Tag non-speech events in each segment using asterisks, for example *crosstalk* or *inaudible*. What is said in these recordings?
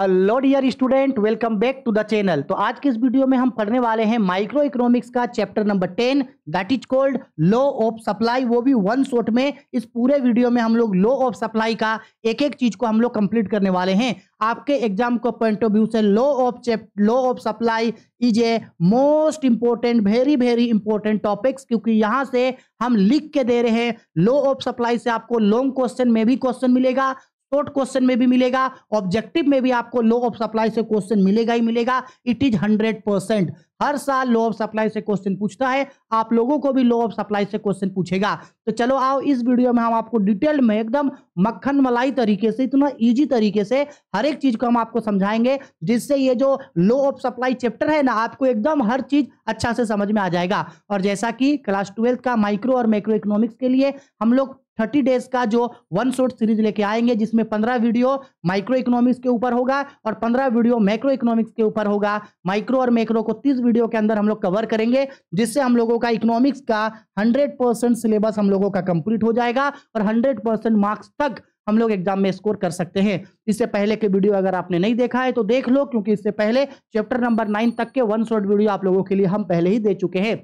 Hello dear student welcome back to the channel तो आज के इस वीडियो में हम पढ़ने वाले हैं माइक्रो इकोनॉमिक्स का chapter number ten that is called law of supply वो भी वन शॉट में इस पूरे वीडियो में हम लोग लो ऑफ सप्लाई का एक एक चीज को हम लोग कंप्लीट करने वाले हैं आपके एग्जाम को पॉइंट ऑफ व्यू से law of chap law of supply is a most important very very important topics क्योंकि यहाँ से हम लिख के दे रहे हैं लो ऑफ सप्लाई से आपको लॉन्ग क्वेश्चन में भी क्वेश्चन मिलेगा शॉर्ट क्वेश्चन में भी मिलेगा ऑब्जेक्टिव में भी आपको लो ऑफ सप्लाई से क्वेश्चन मिलेगा ही मिलेगा इट इज हंड्रेड परसेंट हर साल लो ऑफ सप्लाई से क्वेश्चन पूछता है आप लोगों को भी लो ऑफ सप्लाई से क्वेश्चन पूछेगा तो चलो आओ इस वीडियो में हम आपको डिटेल में एकदम मक्खन मलाई तरीके से इतना इजी तरीके से हर एक चीज को हम आपको समझाएंगे जिससे ये जो लो ऑफ सप्लाई चैप्टर है ना आपको एकदम हर चीज अच्छा से समझ में आ जाएगा और जैसा कि क्लास ट्वेल्थ का माइक्रो और माइक्रो इकोनॉमिक्स के लिए हम लोग थर्टी डेज का जो वन शॉर्ट सीरीज लेके आएंगे जिसमें पंद्रह वीडियो माइक्रो इकोनॉमिक्स के ऊपर होगा और पंद्रह वीडियो मैक्रो इकोनॉमिक्स के ऊपर होगा माइक्रो और मैक्रो को तीस वीडियो के अंदर हम लोग कवर करेंगे जिससे हम लोगों का इकोनॉमिक्स का हंड्रेड परसेंट सिलेबस हम लोगों का कंप्लीट हो जाएगा और हंड्रेड परसेंट मार्क्स तक हम लोग एग्जाम में स्कोर कर सकते हैं इससे पहले के वीडियो अगर आपने नहीं देखा है तो देख लो क्योंकि इससे पहले चैप्टर नंबर नाइन तक के वन शॉर्ट वीडियो आप लोगों के लिए हम पहले ही दे चुके हैं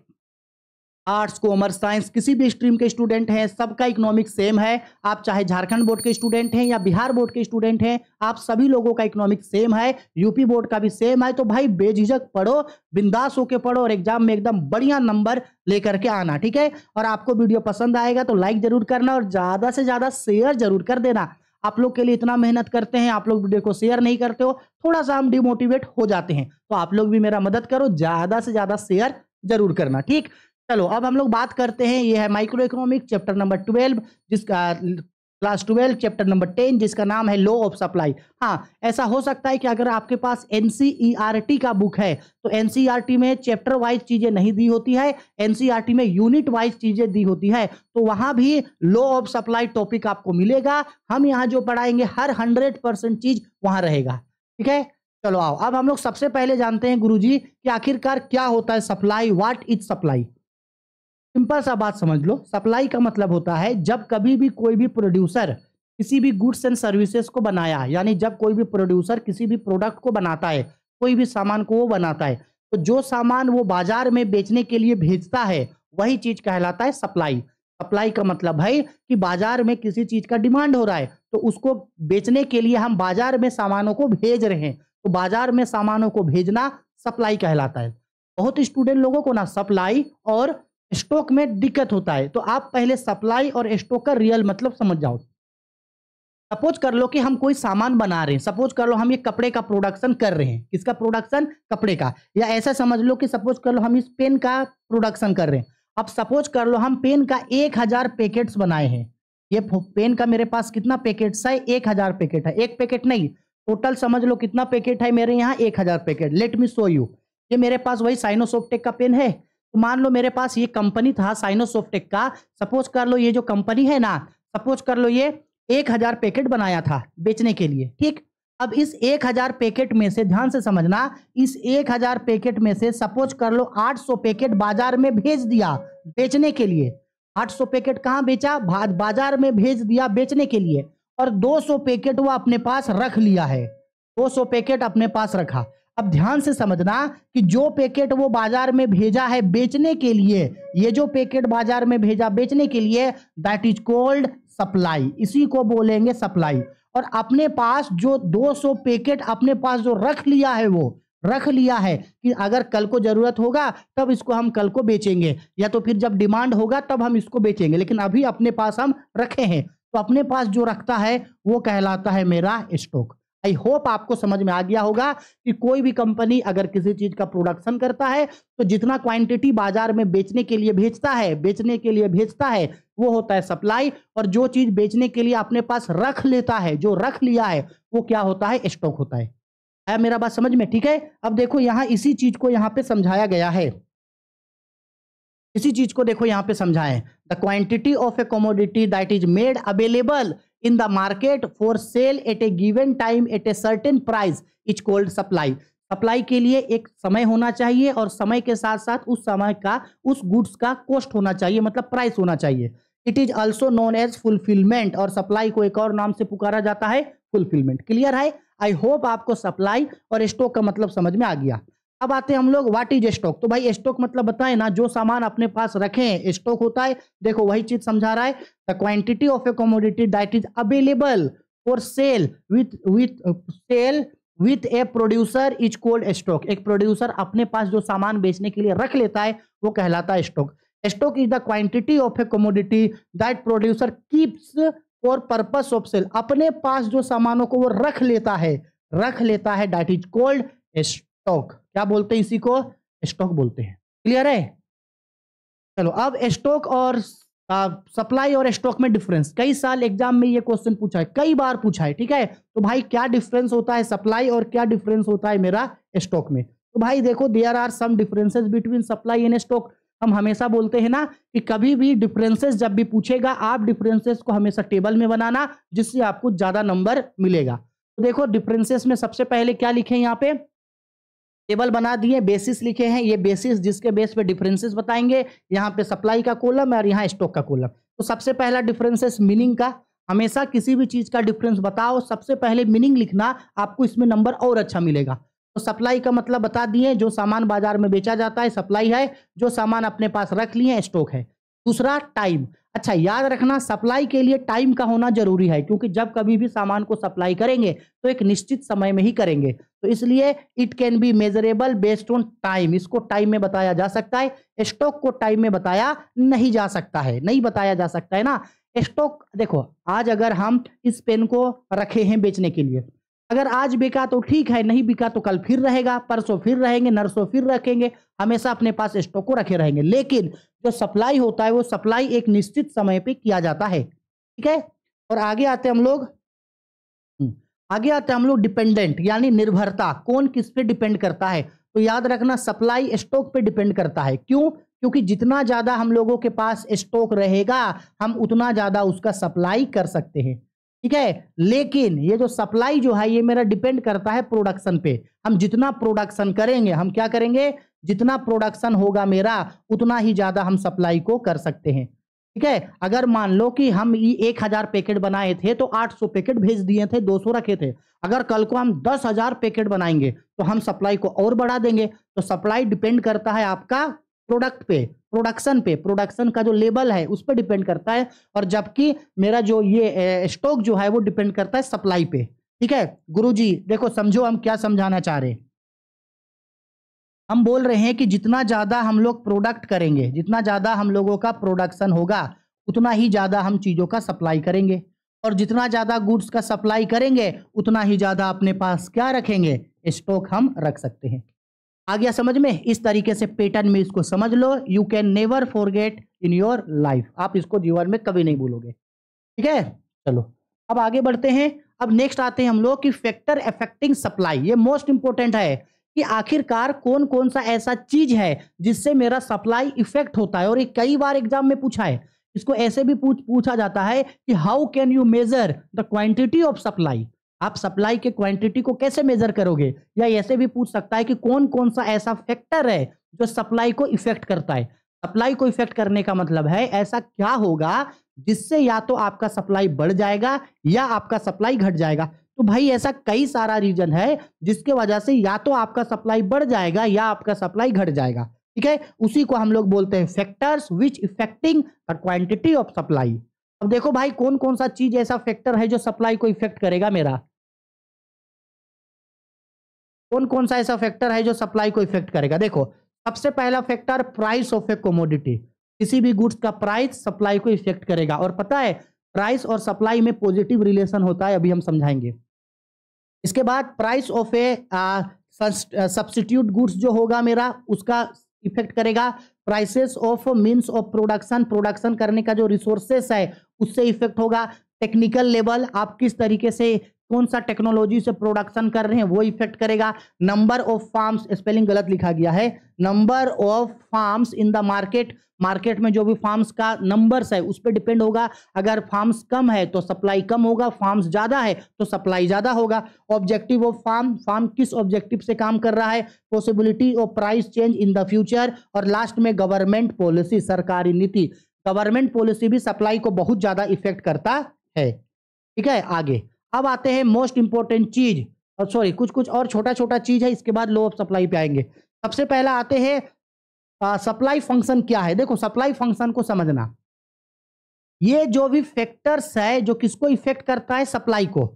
आर्ट्स कॉमर्स साइंस किसी भी स्ट्रीम के स्टूडेंट हैं सबका इकोनॉमिक सेम है आप चाहे झारखंड बोर्ड के स्टूडेंट हैं या बिहार बोर्ड के स्टूडेंट हैं आप सभी लोगों का इकोनॉमिक सेम है यूपी बोर्ड का भी सेम है तो भाई बेझिझक पढ़ो बिंदास होके पढ़ो और एग्जाम में एकदम बढ़िया नंबर लेकर के आना ठीक है और आपको वीडियो पसंद आएगा तो लाइक जरूर करना और ज़्यादा से ज़्यादा शेयर जरूर कर देना आप लोग के लिए इतना मेहनत करते हैं आप लोग वीडियो को शेयर नहीं करते हो थोड़ा सा हम डिमोटिवेट हो जाते हैं तो आप लोग भी मेरा मदद करो ज़्यादा से ज़्यादा शेयर जरूर करना ठीक चलो अब हम लोग बात करते हैं ये है micro economic chapter number twelve जिसका class twelve chapter number ten जिसका नाम है लो ऑफ सप्लाई हाँ ऐसा हो सकता है कि अगर आपके पास एन e का बुक है तो एन e में चैप्टर वाइज चीज़ें नहीं दी होती है एन e में यूनिट वाइज चीज़ें दी होती है तो वहां भी लो ऑफ सप्लाई टॉपिक आपको मिलेगा हम यहाँ जो पढ़ाएंगे हर हंड्रेड परसेंट चीज़ वहां रहेगा ठीक है चलो आओ अब हम लोग सबसे पहले जानते हैं गुरु कि आखिरकार क्या होता है supply what is supply simple सा बात समझ लो सप्लाई का मतलब होता है जब कभी भी कोई भी प्रोड्यूसर किसी भी गुड्स एंड सर्विसेज को बनाया यानी जब कोई भी प्रोड्यूसर किसी भी प्रोडक्ट को बनाता है कोई भी सामान को वो बनाता है तो जो सामान वो बाजार में बेचने के लिए भेजता है वही चीज कहलाता है सप्लाई सप्लाई का मतलब है कि बाजार में किसी चीज का डिमांड हो रहा है तो उसको बेचने के लिए हम बाजार में सामानों को भेज रहे हैं तो बाजार में सामानों को भेजना सप्लाई कहलाता है बहुत स्टूडेंट लोगों को ना सप्लाई और स्टॉक में दिक्कत होता है तो आप पहले सप्लाई और स्टॉक का रियल मतलब समझ जाओ सपोज कर लो कि हम कोई सामान बना रहे हैं सपोज कर लो हम ये कपड़े का प्रोडक्शन कर रहे हैं किसका प्रोडक्शन कपड़े का या ऐसा समझ लो कि सपोज कर लो हम इस पेन का प्रोडक्शन कर रहे हैं अब सपोज कर लो हम पेन का एक हजार पैकेट्स बनाए हैं ये पेन का मेरे पास कितना पैकेट है एक हजार पैकेट है एक पैकेट नहीं टोटल समझ लो कितना पैकेट है मेरे यहाँ एक हजार packet let me show you ये मेरे पास वही साइनोसोफ्टेक का पेन है तो मान लो मेरे पास ये कंपनी था साइनोसोफ्टेक का सपोज कर लो ये जो कंपनी है ना सपोज कर लो ये एक हजार पैकेट बनाया था बेचने के लिए ठीक अब इस एक हजार पैकेट में से ध्यान से समझना इस एक हजार पैकेट में से सपोज कर लो आठ सौ पैकेट बाजार में भेज दिया बेचने के लिए आठ सौ पैकेट कहाँ बेचा बाजार में भेज दिया बेचने के लिए और दो सौ पैकेट वो अपने पास रख लिया है दो सौ पैकेट अपने पास रखा अब ध्यान से समझना कि जो पैकेट वो बाजार में भेजा है बेचने के लिए ये जो पैकेट बाजार में भेजा बेचने के लिए दैट इज कोल्ड सप्लाई इसी को बोलेंगे सप्लाई और अपने पास जो 200 पैकेट अपने पास जो रख लिया है वो रख लिया है कि अगर कल को जरूरत होगा तब इसको हम कल को बेचेंगे या तो फिर जब डिमांड होगा तब हम इसको बेचेंगे लेकिन अभी अपने पास हम रखे हैं तो अपने पास जो रखता है वो कहलाता है मेरा स्टॉक आई होप आपको समझ में आ गया होगा कि कोई भी कंपनी अगर किसी चीज का प्रोडक्शन करता है तो जितना क्वांटिटी बाजार में बेचने के लिए भेजता है बेचने के लिए भेजता है वो होता है सप्लाई और जो चीज बेचने के लिए अपने पास रख लेता है जो रख लिया है वो क्या होता है स्टॉक होता है आया मेरा बात समझ में ठीक है अब देखो यहाँ इसी चीज को यहाँ पे समझाया गया है इसी चीज को देखो यहाँ पे समझाएं the quantity of a commodity that is made available in the market for sale at a given time at a certain price is called supply supply के लिए एक समय होना चाहिए और समय के साथ साथ उस समय का उस गुड्स का कॉस्ट होना चाहिए मतलब प्राइस होना चाहिए it is also known as fulfilment और सप्लाई को एक और नाम से पुकारा जाता है फुलफिलमेंट क्लियर है आई होप आपको सप्लाई और स्टॉक का मतलब समझ में आ गया अब आते हैं हम लोग वाट इज स्टॉक तो भाई स्टॉक मतलब बताएं ना जो सामान अपने पास रखे हैं स्टॉक होता है देखो वही चीज समझा रहा है the quantity of a commodity that is available for sale with with sale with a producer is called stock एक प्रोड्यूसर अपने पास जो सामान बेचने के लिए रख लेता है वो कहलाता है stock stock is the quantity of a commodity that producer keeps for purpose of sale अपने पास जो सामानों को वो रख लेता है रख लेता है दैट इज कोल्ड स्टॉक क्या बोलते हैं इसी को स्टॉक बोलते हैं क्लियर है चलो अब स्टॉक और सप्लाई और स्टॉक में डिफरेंस कई साल एग्जाम में ये क्वेश्चन पूछा है कई बार पूछा है ठीक है तो भाई क्या डिफरेंस होता है सप्लाई और क्या डिफरेंस होता है मेरा स्टॉक में तो भाई देखो there are some differences between supply and stock हम हमेशा बोलते हैं ना कि कभी भी डिफरेंसेस जब भी पूछेगा आप डिफरेंसेस को हमेशा टेबल में बनाना जिससे आपको ज्यादा नंबर मिलेगा तो देखो डिफरेंसेस में सबसे पहले क्या लिखे यहाँ पे टेबल बना दिए बेसिस लिखे हैं ये बेसिस जिसके बेस पे डिफरेंसेस बताएंगे यहाँ पे सप्लाई का कोलम और यहाँ स्टॉक का कोलम तो सबसे पहला डिफरेंसेस मीनिंग का हमेशा किसी भी चीज़ का डिफरेंस बताओ सबसे पहले मीनिंग लिखना आपको इसमें नंबर और अच्छा मिलेगा तो सप्लाई का मतलब बता दिए जो सामान बाजार में बेचा जाता है सप्लाई है जो सामान अपने पास रख लिए स्टॉक है दूसरा टाइम अच्छा याद रखना सप्लाई के लिए टाइम का होना जरूरी है क्योंकि जब कभी भी सामान को सप्लाई करेंगे तो एक निश्चित समय में ही करेंगे तो इसलिए it can be measurable based on time इसको टाइम में बताया जा सकता है स्टॉक को टाइम में बताया नहीं जा सकता है नहीं बताया जा सकता है ना स्टॉक देखो आज अगर हम इस पेन को रखे हैं बेचने के लिए अगर आज बिका तो ठीक है नहीं बिका तो कल फिर रहेगा परसों फिर रहेंगे नरसों फिर रखेंगे हमेशा अपने पास स्टॉक को रखे रहेंगे लेकिन जो सप्लाई होता है वो सप्लाई एक निश्चित समय पे किया जाता है ठीक है और आगे आते हम लोग हम्म, आगे आते हम लोग डिपेंडेंट यानी निर्भरता कौन किस पे डिपेंड करता है तो याद रखना सप्लाई स्टॉक पे डिपेंड करता है क्यों क्योंकि जितना ज़्यादा हम लोगों के पास स्टॉक रहेगा हम उतना ज़्यादा उसका सप्लाई कर सकते हैं ठीक है लेकिन ये जो सप्लाई जो है ये मेरा डिपेंड करता है प्रोडक्शन पे हम जितना प्रोडक्शन करेंगे हम क्या करेंगे जितना प्रोडक्शन होगा मेरा उतना ही ज्यादा हम सप्लाई को कर सकते हैं ठीक है अगर मान लो कि हम ये एक हजार पैकेट बनाए थे तो आठ सौ पैकेट भेज दिए थे दो सौ रखे थे अगर कल को हम दस हजार पैकेट बनाएंगे तो हम सप्लाई को और बढ़ा देंगे तो सप्लाई डिपेंड करता है आपका प्रोडक्ट पे प्रोडक्शन पे प्रोडक्शन का जो लेवल है उस पर डिपेंड करता है और जबकि मेरा जो ये स्टॉक जो है वो डिपेंड करता है सप्लाई पे ठीक है गुरुजी देखो समझो हम क्या समझाना चाह रहे हैं हम बोल रहे हैं कि जितना ज़्यादा हम लोग प्रोडक्ट करेंगे जितना ज़्यादा हम लोगों का प्रोडक्शन होगा उतना ही ज़्यादा हम चीज़ों का सप्लाई करेंगे और जितना ज़्यादा गुड्स का सप्लाई करेंगे उतना ही ज़्यादा अपने पास क्या रखेंगे स्टॉक हम रख सकते हैं आ गया समझ में इस तरीके से पैटर्न में इसको समझ लो you can never forget in your life आप इसको जीवन में कभी नहीं भूलोगे ठीक है चलो अब आगे बढ़ते हैं अब नेक्स्ट आते हैं हम लोग कि फैक्टर अफेक्टिंग सप्लाई ये मोस्ट इंपॉर्टेंट है कि आखिरकार कौन कौन सा ऐसा चीज है जिससे मेरा सप्लाई इफेक्ट होता है और ये कई बार एग्जाम में पूछा है इसको ऐसे भी पूछ पूछा जाता है कि how can you measure the quantity of supply आप सप्लाई के क्वांटिटी को कैसे मेजर करोगे या ऐसे भी पूछ सकता है कि कौन कौन सा ऐसा फैक्टर है जो सप्लाई को इफेक्ट करता है सप्लाई को इफेक्ट करने का मतलब है ऐसा क्या होगा जिससे या तो आपका सप्लाई बढ़ जाएगा या आपका सप्लाई घट जाएगा तो भाई ऐसा कई सारा रीजन है जिसके वजह से या तो आपका सप्लाई बढ़ जाएगा या आपका सप्लाई घट जाएगा ठीक है उसी को हम लोग बोलते हैं factors which effecting quantity of supply अब देखो भाई कौन कौन सा चीज ऐसा फैक्टर है जो सप्लाई को इफेक्ट करेगा मेरा कौन कौन सा ऐसा फैक्टर है जो सप्लाई को इफेक्ट करेगा देखो सबसे पहला factor price of a commodity किसी भी गुड्स का प्राइस सप्लाई को इफेक्ट करेगा और पता है प्राइस और सप्लाई में पॉजिटिव रिलेशन होता है अभी हम समझाएंगे इसके बाद price of a substitute goods जो होगा मेरा उसका इफेक्ट करेगा prices of means of production production करने का जो रिसोर्सेस है उससे इफेक्ट होगा टेक्निकल लेवल आप किस तरीके से कौन सा टेक्नोलॉजी से प्रोडक्शन कर रहे हैं वो इफेक्ट करेगा नंबर ऑफ फार्म्स स्पेलिंग गलत लिखा गया है number of firms in the market market में जो भी फार्म्स का नंबर्स है उस पर डिपेंड होगा अगर फार्म्स कम है तो सप्लाई कम होगा फार्म्स ज़्यादा है तो सप्लाई ज़्यादा होगा ऑब्जेक्टिव ऑफ फार्म फार्म किस ऑब्जेक्टिव से काम कर रहा है possibility of price change in the future और लास्ट में गवर्नमेंट पॉलिसी सरकारी नीति गवर्नमेंट पॉलिसी भी सप्लाई को बहुत ज़्यादा इफेक्ट करता है ठीक है आगे अब आते हैं मोस्ट इंपॉर्टेंट चीज सॉरी कुछ कुछ और छोटा छोटा चीज है इसके बाद लो ऑफ सप्लाई पे आएंगे सबसे पहला आते हैं सप्लाई फंक्शन क्या है देखो सप्लाई फंक्शन को समझना ये जो भी फैक्टर्स है जो किसको इफेक्ट करता है सप्लाई को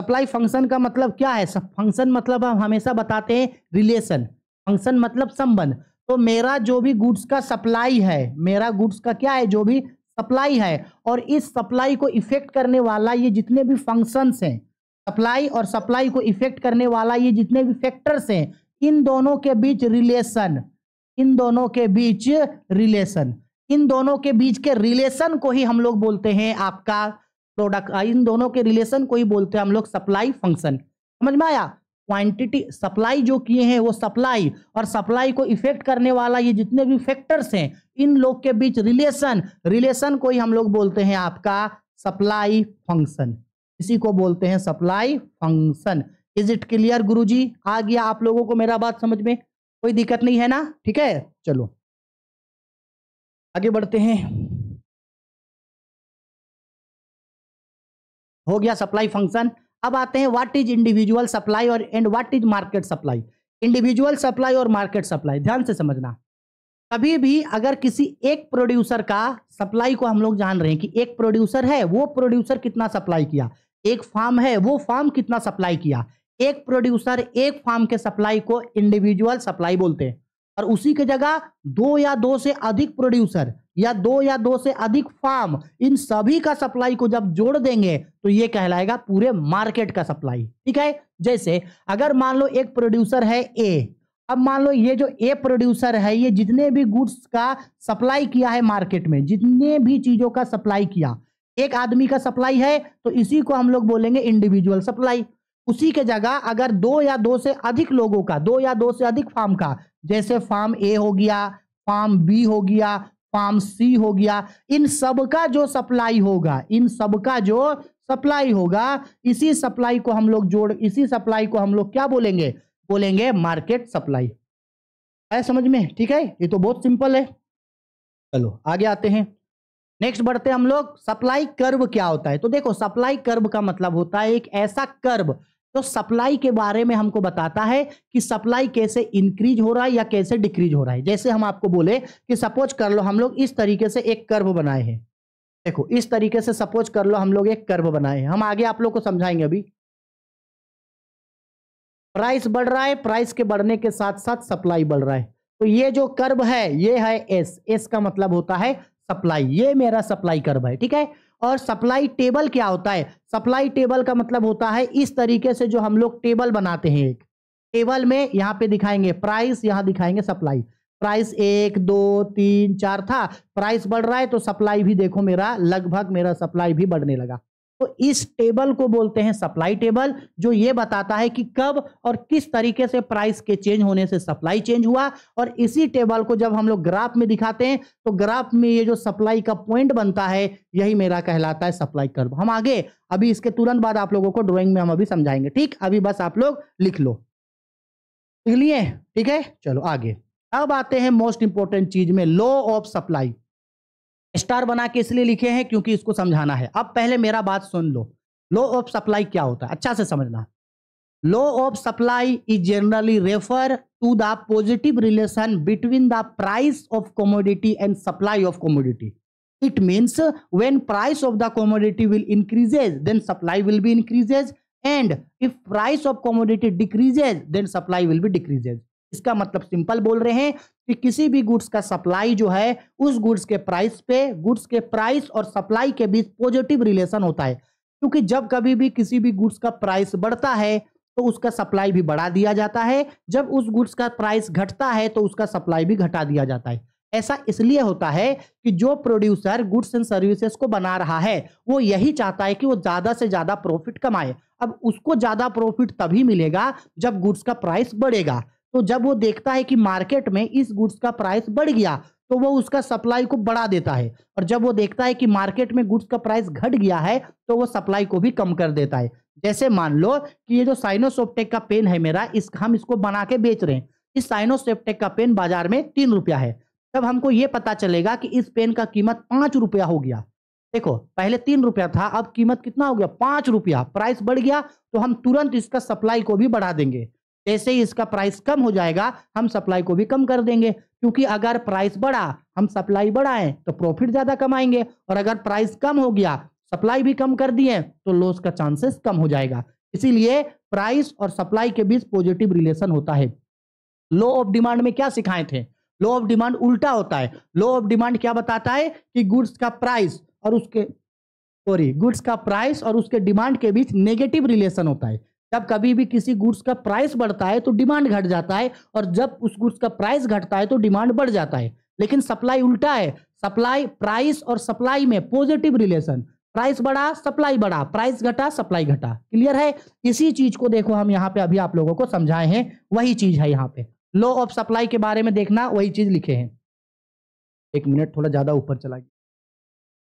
सप्लाई फंक्शन का मतलब क्या है फंक्शन मतलब हम हमेशा बताते हैं रिलेशन फंक्शन मतलब संबंध तो मेरा जो भी गुड्स का सप्लाई है मेरा गुड्स का क्या है जो भी सप्लाई है और इस सप्लाई को इफेक्ट करने वाला ये जितने भी फंक्शंस हैं सप्लाई और सप्लाई को इफेक्ट करने वाला ये जितने भी फैक्टर्स हैं इन दोनों के बीच रिलेशन इन दोनों के बीच रिलेशन इन दोनों के बीच के रिलेशन को ही हम लोग बोलते हैं आपका प्रोडक्ट इन दोनों के रिलेशन को ही बोलते हैं हम लोग सप्लाई फंक्शन समझ में आया क्वांटिटी सप्लाई जो किए हैं वो सप्लाई और सप्लाई को इफेक्ट करने वाला ये जितने भी फैक्टर्स हैं इन लोग के बीच रिलेशन रिलेशन को ही हम लोग बोलते हैं आपका सप्लाई फंक्शन इसी को बोलते हैं supply function is it clear गुरुजी आ गया आप लोगों को मेरा बात समझ में कोई दिक्कत नहीं है ना ठीक है चलो आगे बढ़ते हैं हो गया सप्लाई फंक्शन अब आते हैं व्हाट इज इंडिविजुअल सप्लाई और and what is market supply individual supply और मार्केट सप्लाई ध्यान से समझना कभी भी अगर किसी एक प्रोड्यूसर का सप्लाई को हम लोग जान रहे हैं कि एक प्रोड्यूसर है वो प्रोड्यूसर कितना सप्लाई किया एक फार्म है वो फार्म कितना सप्लाई किया एक प्रोड्यूसर एक फार्म के सप्लाई को इंडिविजुअल सप्लाई बोलते हैं और उसी के जगह दो या दो से अधिक प्रोड्यूसर या दो या दो से अधिक फार्म इन सभी का सप्लाई को जब जोड़ देंगे तो ये कहलाएगा पूरे मार्केट का सप्लाई ठीक है जैसे अगर मान लो एक प्रोड्यूसर है ए अब मान लो ये जो ए प्रोड्यूसर है ये जितने भी गुड्स का सप्लाई किया है मार्केट में जितने भी चीजों का सप्लाई किया एक आदमी का सप्लाई है तो इसी को हम लोग बोलेंगे इंडिविजुअल सप्लाई उसी के जगह अगर दो या दो से अधिक लोगों का दो या दो से अधिक फार्म का जैसे फार्म ए हो गया फार्म बी हो गया फार्म सी हो गया इन सब का जो सप्लाई होगा इन सब का जो सप्लाई होगा इसी सप्लाई को हम लोग जोड़ इसी सप्लाई को हम लोग क्या बोलेंगे बोलेंगे मार्केट सप्लाई आया समझ में ठीक है ये तो बहुत सिंपल है चलो आगे आते हैं नेक्स्ट बढ़ते हम लोग सप्लाई कर्व क्या होता है तो देखो सप्लाई कर्व का मतलब होता है एक ऐसा कर्व तो सप्लाई के बारे में हमको बताता है कि सप्लाई कैसे इंक्रीज हो रहा है या कैसे डिक्रीज हो रहा है जैसे हम आपको बोले कि सपोज कर लो हम लोग इस तरीके से एक कर्व बनाए हैं देखो इस तरीके से सपोज कर लो हम लोग एक कर्व बनाए हैं हम आगे आप लोग को समझाएंगे अभी प्राइस बढ़ रहा है प्राइस के बढ़ने के साथ साथ सप्लाई बढ़ रहा है तो ये जो कर्व है ये है एस एस का मतलब होता है सप्लाई ये मेरा सप्लाई कर्व है ठीक है और सप्लाई टेबल क्या होता है सप्लाई टेबल का मतलब होता है इस तरीके से जो हम लोग टेबल बनाते हैं एक टेबल में यहाँ पे दिखाएंगे प्राइस यहाँ दिखाएंगे सप्लाई प्राइस एक दो तीन चार था प्राइस बढ़ रहा है तो सप्लाई भी देखो मेरा लगभग मेरा सप्लाई भी बढ़ने लगा तो इस टेबल को बोलते हैं सप्लाई टेबल जो ये बताता है कि कब और किस तरीके से प्राइस के चेंज होने से सप्लाई चेंज हुआ और इसी टेबल को जब हम लोग ग्राफ में दिखाते हैं तो ग्राफ में ये जो सप्लाई का पॉइंट बनता है यही मेरा कहलाता है सप्लाई कर्व हम आगे अभी इसके तुरंत बाद आप लोगों को ड्रॉइंग में हम अभी समझाएंगे ठीक अभी बस आप लोग लिख लो लिख लिए ठीक है चलो आगे अब आते हैं मोस्ट इंपोर्टेंट चीज में लो ऑफ सप्लाई स्टार बना के इसलिए लिखे हैं क्योंकि इसको समझाना है अब पहले मेरा बात सुन लो लो ऑफ सप्लाई क्या होता है अच्छा से समझना law of supply is generally refer to the positive relation between the price of commodity and supply of commodity it means when price of the commodity will increases then supply will be increases and if price of commodity decreases then supply will be decreases इसका मतलब simple बोल रहे हैं कि किसी भी goods का supply जो है उस गुड्स के प्राइस पे गुड्स के प्राइस और सप्लाई के बीच पॉजिटिव रिलेशन होता है क्योंकि जब कभी भी किसी भी गुड्स का प्राइस बढ़ता है तो उसका सप्लाई भी बढ़ा दिया जाता है जब उस गुड्स का प्राइस घटता है तो उसका सप्लाई भी घटा दिया जाता है ऐसा इसलिए होता है कि जो प्रोड्यूसर गुड्स एंड सर्विसेज को बना रहा है वो यही चाहता है कि वो ज़्यादा से ज़्यादा प्रॉफिट कमाए अब उसको ज़्यादा प्रॉफिट तभी मिलेगा जब गुड्स का प्राइस बढ़ेगा तो जब वो देखता है कि मार्केट में इस गुड्स का प्राइस बढ़ गया तो वो उसका सप्लाई को बढ़ा देता है और जब वो देखता है कि मार्केट में गुड्स का प्राइस घट गया है तो वो सप्लाई को भी कम कर देता है जैसे मान लो कि ये जो साइनोसोप्टेक का पेन है मेरा इस हम इसको बना के बेच रहे हैं इस साइनोसोप्टेक का पेन बाजार में तीन रुपया है तब हमको ये पता चलेगा कि इस पेन का कीमत पाँच रुपया हो गया देखो पहले तीन रुपया था अब कीमत कितना हो गया पाँच रुपया प्राइस बढ़ गया तो हम तुरंत इसका सप्लाई को भी बढ़ा देंगे जैसे ही इसका प्राइस कम हो जाएगा हम सप्लाई को भी कम कर देंगे क्योंकि अगर प्राइस बढ़ा हम सप्लाई बढ़ाए तो प्रॉफिट ज्यादा कमाएंगे और अगर प्राइस कम हो गया सप्लाई भी कम कर दिए तो लॉस का चांसेस कम हो जाएगा इसीलिए प्राइस और सप्लाई के बीच पॉजिटिव रिलेशन होता है लो ऑफ डिमांड में क्या सिखाए थे लो ऑफ डिमांड उल्टा होता है लो ऑफ डिमांड क्या बताता है कि गुड्स का प्राइस और उसके सॉरी गुड्स का प्राइस और उसके डिमांड के बीच नेगेटिव रिलेशन होता है जब कभी भी किसी गुड्स का प्राइस बढ़ता है तो डिमांड घट जाता है और जब उस गुड्स का प्राइस घटता है तो डिमांड बढ़ जाता है लेकिन सप्लाई उल्टा है सप्लाई प्राइस और सप्लाई में पॉजिटिव रिलेशन प्राइस बढ़ा सप्लाई बढ़ा प्राइस घटा सप्लाई घटा क्लियर है इसी चीज को देखो हम यहाँ पे अभी आप लोगों को समझाए हैं वही चीज है यहाँ पे लो ऑफ सप्लाई के बारे में देखना वही चीज लिखे हैं एक मिनट थोड़ा ज्यादा ऊपर चला गया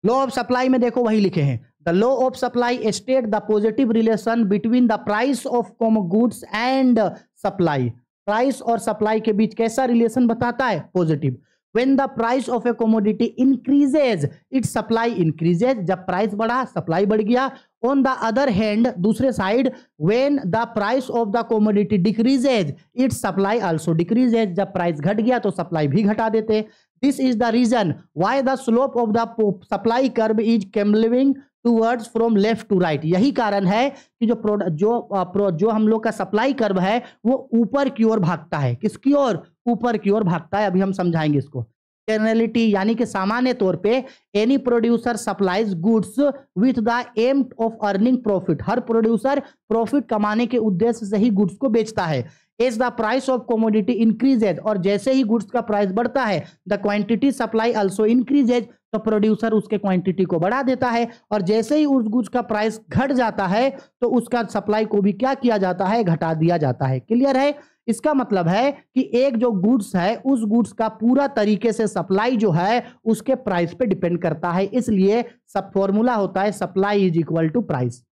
लो ऑफ सप्लाई में देखो वही लिखे हैं The law of supply state the positive relation between the price of common goods and uh, supply. Price और सप्लाई के बीच कैसा रिलेशन बताता है positive when the price of a commodity increases its supply increases जब price बढ़ा supply बढ़ गया ऑन द अदर हैंड दूसरे side when the price of the commodity decreases its supply also decreases जब प्राइस घट गया तो सप्लाई भी घटा देते this is the reason why the slope of the supply is कैमलिविंग cambling towards from left to right यही कारण है कि जो प्रोडक्ट जो प्रो, जो हम लोग का सप्लाई कर्व है वो ऊपर की ओर भागता है किसकी ओर ऊपर की ओर भागता है अभी हम समझाएंगे इसको जनरलिटी यानी कि सामान्य तौर पे any producer supplies goods with the aim of earning profit हर प्रोड्यूसर प्रॉफिट कमाने के उद्देश्य से ही गुड्स को बेचता है as the price of commodity increases और जैसे ही गुड्स का प्राइस बढ़ता है the quantity supply also increases तो प्रोड्यूसर उसके क्वांटिटी को बढ़ा देता है और जैसे ही उस गुड्स का प्राइस घट जाता है तो उसका सप्लाई को भी क्या किया जाता है घटा दिया जाता है क्लियर है इसका मतलब है कि एक जो गुड्स है उस गुड्स का पूरा तरीके से सप्लाई जो है उसके प्राइस पे डिपेंड करता है इसलिए सब फॉर्मूला होता है supply is equal to price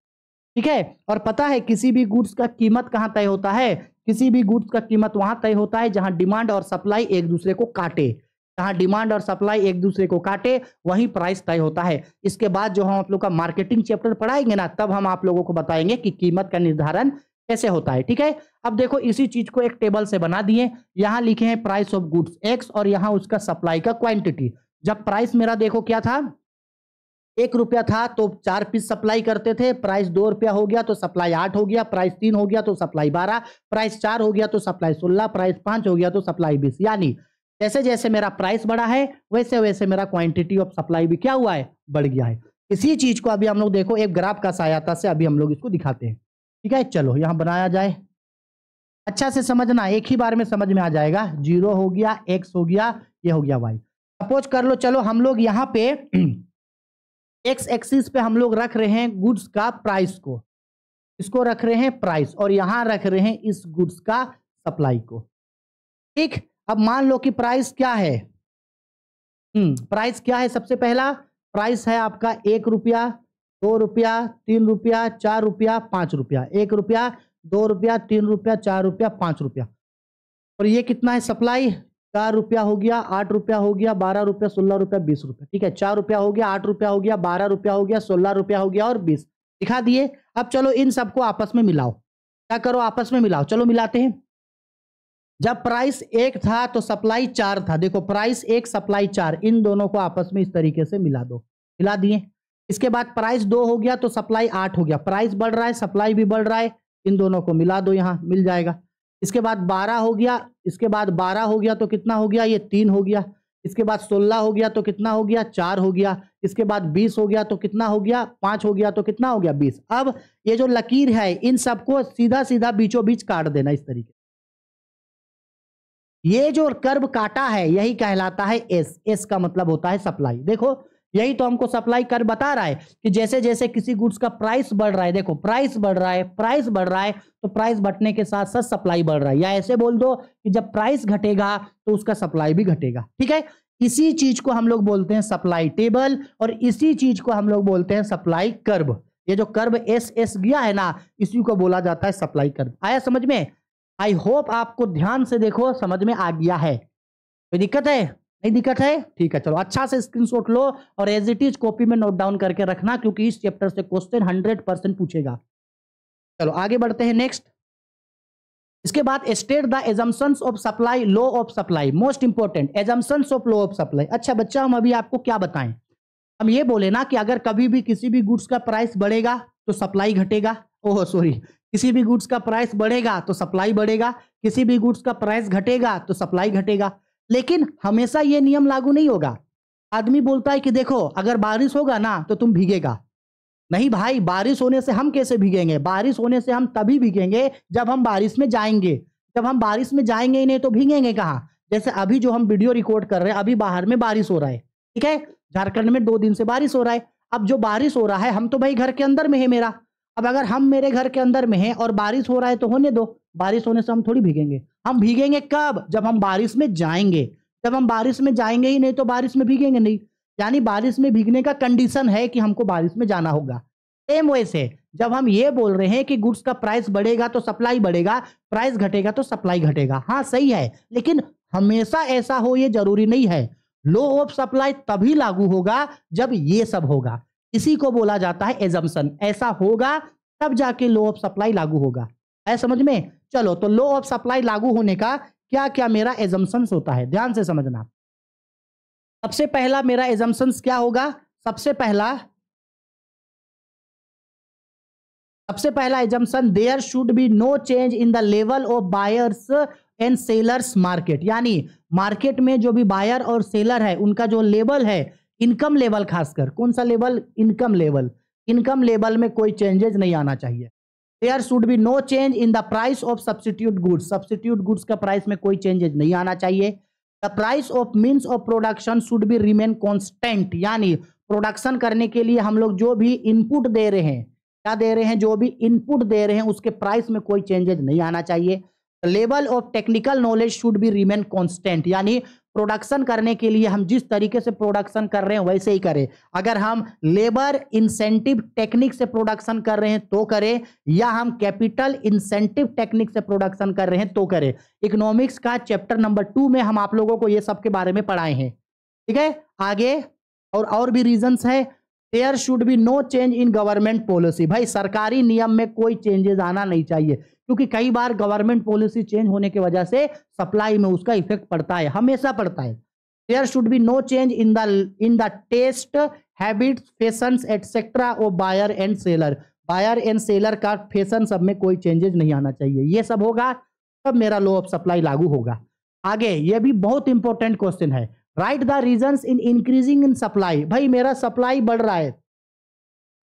ठीक है और पता है किसी भी गुड्स का कीमत कहाँ तय होता है किसी भी गुड्स का कीमत वहां तय होता है जहां डिमांड और सप्लाई एक दूसरे को काटे जहां डिमांड और सप्लाई एक दूसरे को काटे वहीं प्राइस तय होता है इसके बाद जो हम आप लोग का मार्केटिंग चैप्टर पढ़ाएंगे ना तब हम आप लोगों को बताएंगे कि कीमत का निर्धारण कैसे होता है ठीक है अब देखो इसी चीज को एक टेबल से बना दिए यहाँ लिखे हैं प्राइस ऑफ गुड्स एक्स और यहाँ उसका सप्लाई का क्वांटिटी जब प्राइस मेरा देखो क्या था एक रुपया था तो चार पीस सप्लाई करते थे प्राइस दो रुपया हो गया तो सप्लाई आठ हो गया प्राइस तीन हो गया तो सप्लाई बारह प्राइस चार हो गया तो सप्लाई सोलह प्राइस पांच हो गया तो सप्लाई बीस यानी जैसे जैसे मेरा प्राइस बढ़ा है वैसे वैसे मेरा क्वांटिटी ऑफ सप्लाई भी क्या हुआ है बढ़ गया है इसी चीज को अभी हम लोग देखो एक ग्राफ का सहायता से अभी हम लोग इसको दिखाते हैं ठीक है चलो यहाँ बनाया जाए अच्छा से समझना एक ही बार में समझ में आ जाएगा जीरो हो गया एक्स हो गया ये हो गया वाई सपोज कर लो चलो हम लोग यहाँ पे *clears throat* एक्स एक्सिस पे हम लोग रख रहे हैं गुड्स का प्राइस को इसको रख रहे हैं प्राइस और यहां रख रहे हैं इस गुड्स का सप्लाई को ठीक अब मान लो कि प्राइस क्या है प्राइस हम्म, क्या है सबसे पहला प्राइस है आपका एक रुपया दो रुपया तीन रुपया चार रुपया पांच रुपया एक रुपया दो रुपया तीन रुपया चार रुपया पांच रुपया और ये कितना है सप्लाई चार रुपया हो गया आठ रुपया हो गया बारह रुपया सोलह रुपया बीस रुपया ठीक है चार रुपया हो गया आठ रुपया हो गया बारह रुपया हो गया सोलह रुपया हो गया और बीस दिखा दिए अब चलो इन सबको आपस में मिलाओ क्या करो आपस में मिलाओ चलो मिलाते हैं जब प्राइस एक था तो सप्लाई चार था देखो प्राइस एक सप्लाई चार इन दोनों को आपस में इस तरीके से मिला दो मिला दिए इसके बाद प्राइस दो हो गया तो सप्लाई आठ हो गया प्राइस बढ़ रहा है सप्लाई भी बढ़ रहा है इन दोनों को मिला दो यहाँ मिल जाएगा इसके बाद बारह हो गया इसके बाद बारह हो गया तो कितना हो गया ये तीन हो गया इसके बाद सोलह हो गया तो कितना हो गया चार हो गया इसके बाद बीस हो गया तो कितना हो गया पांच हो गया तो कितना हो गया बीस अब ये जो लकीर है इन सबको सीधा सीधा बीचों बीच काट देना इस तरीके ये जो कर्व काटा है यही कहलाता है एस एस का मतलब होता है सप्लाई देखो यही तो हमको सप्लाई कर बता रहा है कि जैसे जैसे किसी गुड्स का प्राइस बढ़ रहा है देखो प्राइस बढ़ रहा है प्राइस बढ़ रहा है तो प्राइस बढ़ने के साथ साथ सप्लाई बढ़ रहा है या ऐसे बोल दो कि जब प्राइस घटेगा तो उसका सप्लाई भी घटेगा ठीक है इसी चीज को हम लोग बोलते हैं सप्लाई टेबल और इसी चीज को हम लोग बोलते हैं सप्लाई कर्व ये जो कर्व एस एस गया है ना इसी को बोला जाता है सप्लाई कर्व आया समझ में आई होप आपको ध्यान से देखो समझ में आ गया है कोई दिक्कत है नहीं दिक्कत है ठीक है चलो अच्छा से स्क्रीनशॉट लो और एज इट इज कॉपी में नोट डाउन करके रखना क्योंकि इस चैप्टर से क्वेश्चन हंड्रेड परसेंट पूछेगा चलो आगे बढ़ते हैं नेक्स्ट इसके बाद state the assumptions of supply law of supply most important assumptions of law of supply अच्छा बच्चा हम अभी आपको क्या बताएं हम ये बोले ना कि अगर कभी भी किसी भी गुड्स का प्राइस बढ़ेगा तो सप्लाई घटेगा ओह सॉरी किसी भी गुड्स का प्राइस बढ़ेगा तो सप्लाई बढ़ेगा किसी भी गुड्स का प्राइस घटेगा तो सप्लाई घटेगा लेकिन हमेशा ये नियम लागू नहीं होगा आदमी बोलता है कि देखो अगर बारिश होगा ना तो तुम भीगेगा नहीं भाई बारिश होने से हम कैसे भीगेंगे बारिश होने से हम तभी भीगेंगे जब हम बारिश में जाएंगे जब हम बारिश में जाएंगे ही नहीं तो भीगेंगे कहाँ जैसे अभी जो हम वीडियो रिकॉर्ड कर रहे हैं अभी बाहर में बारिश हो रहा है ठीक है झारखंड में दो दिन से बारिश हो रहा है अब जो बारिश हो रहा है हम तो भाई घर के अंदर में है मेरा अब अगर हम मेरे घर के अंदर में है और बारिश हो रहा है तो होने दो बारिश होने से हम थोड़ी भीगेंगे हम भीगेंगे कब जब हम बारिश में जाएंगे जब हम बारिश में जाएंगे ही नहीं तो बारिश में भीगेंगे नहीं यानी बारिश में भीगने का कंडीशन है कि हमको बारिश में जाना होगा सेम वे से जब हम ये बोल रहे हैं कि गुड्स का प्राइस बढ़ेगा तो सप्लाई बढ़ेगा प्राइस घटेगा तो सप्लाई घटेगा हाँ सही है लेकिन हमेशा ऐसा हो ये जरूरी नहीं है लो ऑफ सप्लाई तभी लागू होगा जब ये सब होगा इसी को बोला जाता है एजम्सन ऐसा होगा तब जाके लो ऑफ सप्लाई लागू होगा ऐसा समझ में चलो तो लो ऑफ सप्लाई लागू होने का क्या क्या मेरा एजम्पन्स होता है ध्यान से समझना सबसे पहला मेरा एजम्पन्स क्या होगा सबसे पहला सबसे पहला assumption there should be no change in the level of buyers and sellers market यानी मार्केट में जो भी बायर और सेलर है उनका जो लेवल है इनकम लेवल खासकर कौन सा level income level income level में कोई चेंजेस नहीं आना चाहिए there should be no change in the price of substitute goods substitute goods का प्राइस में कोई चेंजेज नहीं आना चाहिए the price of means of production should be remain constant यानी प्रोडक्शन करने के लिए हम लोग जो भी इनपुट दे रहे हैं क्या दे रहे हैं जो भी इनपुट दे रहे हैं उसके प्राइस में कोई चेंजेज नहीं आना चाहिए level of technical knowledge should be remain constant यानी प्रोडक्शन करने के लिए हम जिस तरीके से प्रोडक्शन कर रहे हैं वैसे ही करें अगर हम लेबर इंसेंटिव टेक्निक से प्रोडक्शन कर रहे हैं तो करें या हम कैपिटल इंसेंटिव टेक्निक से प्रोडक्शन कर रहे हैं तो करें इकोनॉमिक्स का चैप्टर नंबर टू में हम आप लोगों को ये सब के बारे में पढ़ाए हैं ठीक है आगे और और भी रीजंस है there should be no change in government policy भाई सरकारी नियम में कोई चेंजेस आना नहीं चाहिए क्योंकि कई बार गवर्नमेंट पॉलिसी चेंज होने की वजह से सप्लाई में उसका इफेक्ट पड़ता है हमेशा पड़ता है there should be no change in the in the taste habits fashion etcetera of buyer and seller buyer and seller का फैशन सब में कोई चेंजेस नहीं आना चाहिए ये सब होगा तब मेरा लो ऑफ सप्लाई लागू होगा आगे ये भी बहुत इंपॉर्टेंट क्वेश्चन है right the reason in increasing in supply भाई मेरा सप्लाई बढ़ रहा है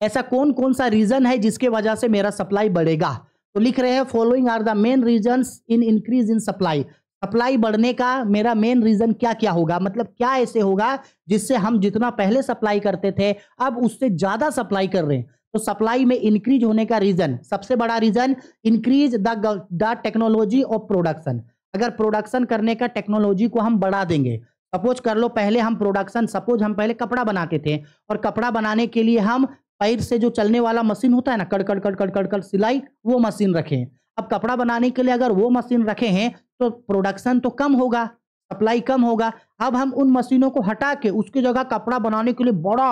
ऐसा कौन कौन सा रीजन है जिसके वजह से मेरा सप्लाई बढ़ेगा तो लिख रहे हैं following are the main reason in increase in supply supply बढ़ने का मेरा मेन रीजन क्या क्या होगा मतलब क्या ऐसे होगा जिससे हम जितना पहले सप्लाई करते थे अब उससे ज्यादा सप्लाई कर रहे हैं तो सप्लाई में इंक्रीज होने का रीजन सबसे बड़ा reason increase the technology of production अगर प्रोडक्शन करने का टेक्नोलॉजी को हम बढ़ा देंगे सपोज कर लो पहले हम प्रोडक्शन सपोज हम पहले कपड़ा बनाते थे और कपड़ा बनाने के लिए हम पैर से जो चलने वाला मशीन होता है ना कड़ कड़ कड़ सिलाई वो मशीन रखे अब कपड़ा बनाने के लिए अगर वो मशीन रखे हैं तो प्रोडक्शन तो कम होगा सप्लाई कम होगा अब हम उन मशीनों को हटा के उसकी जगह कपड़ा बनाने के लिए बड़ा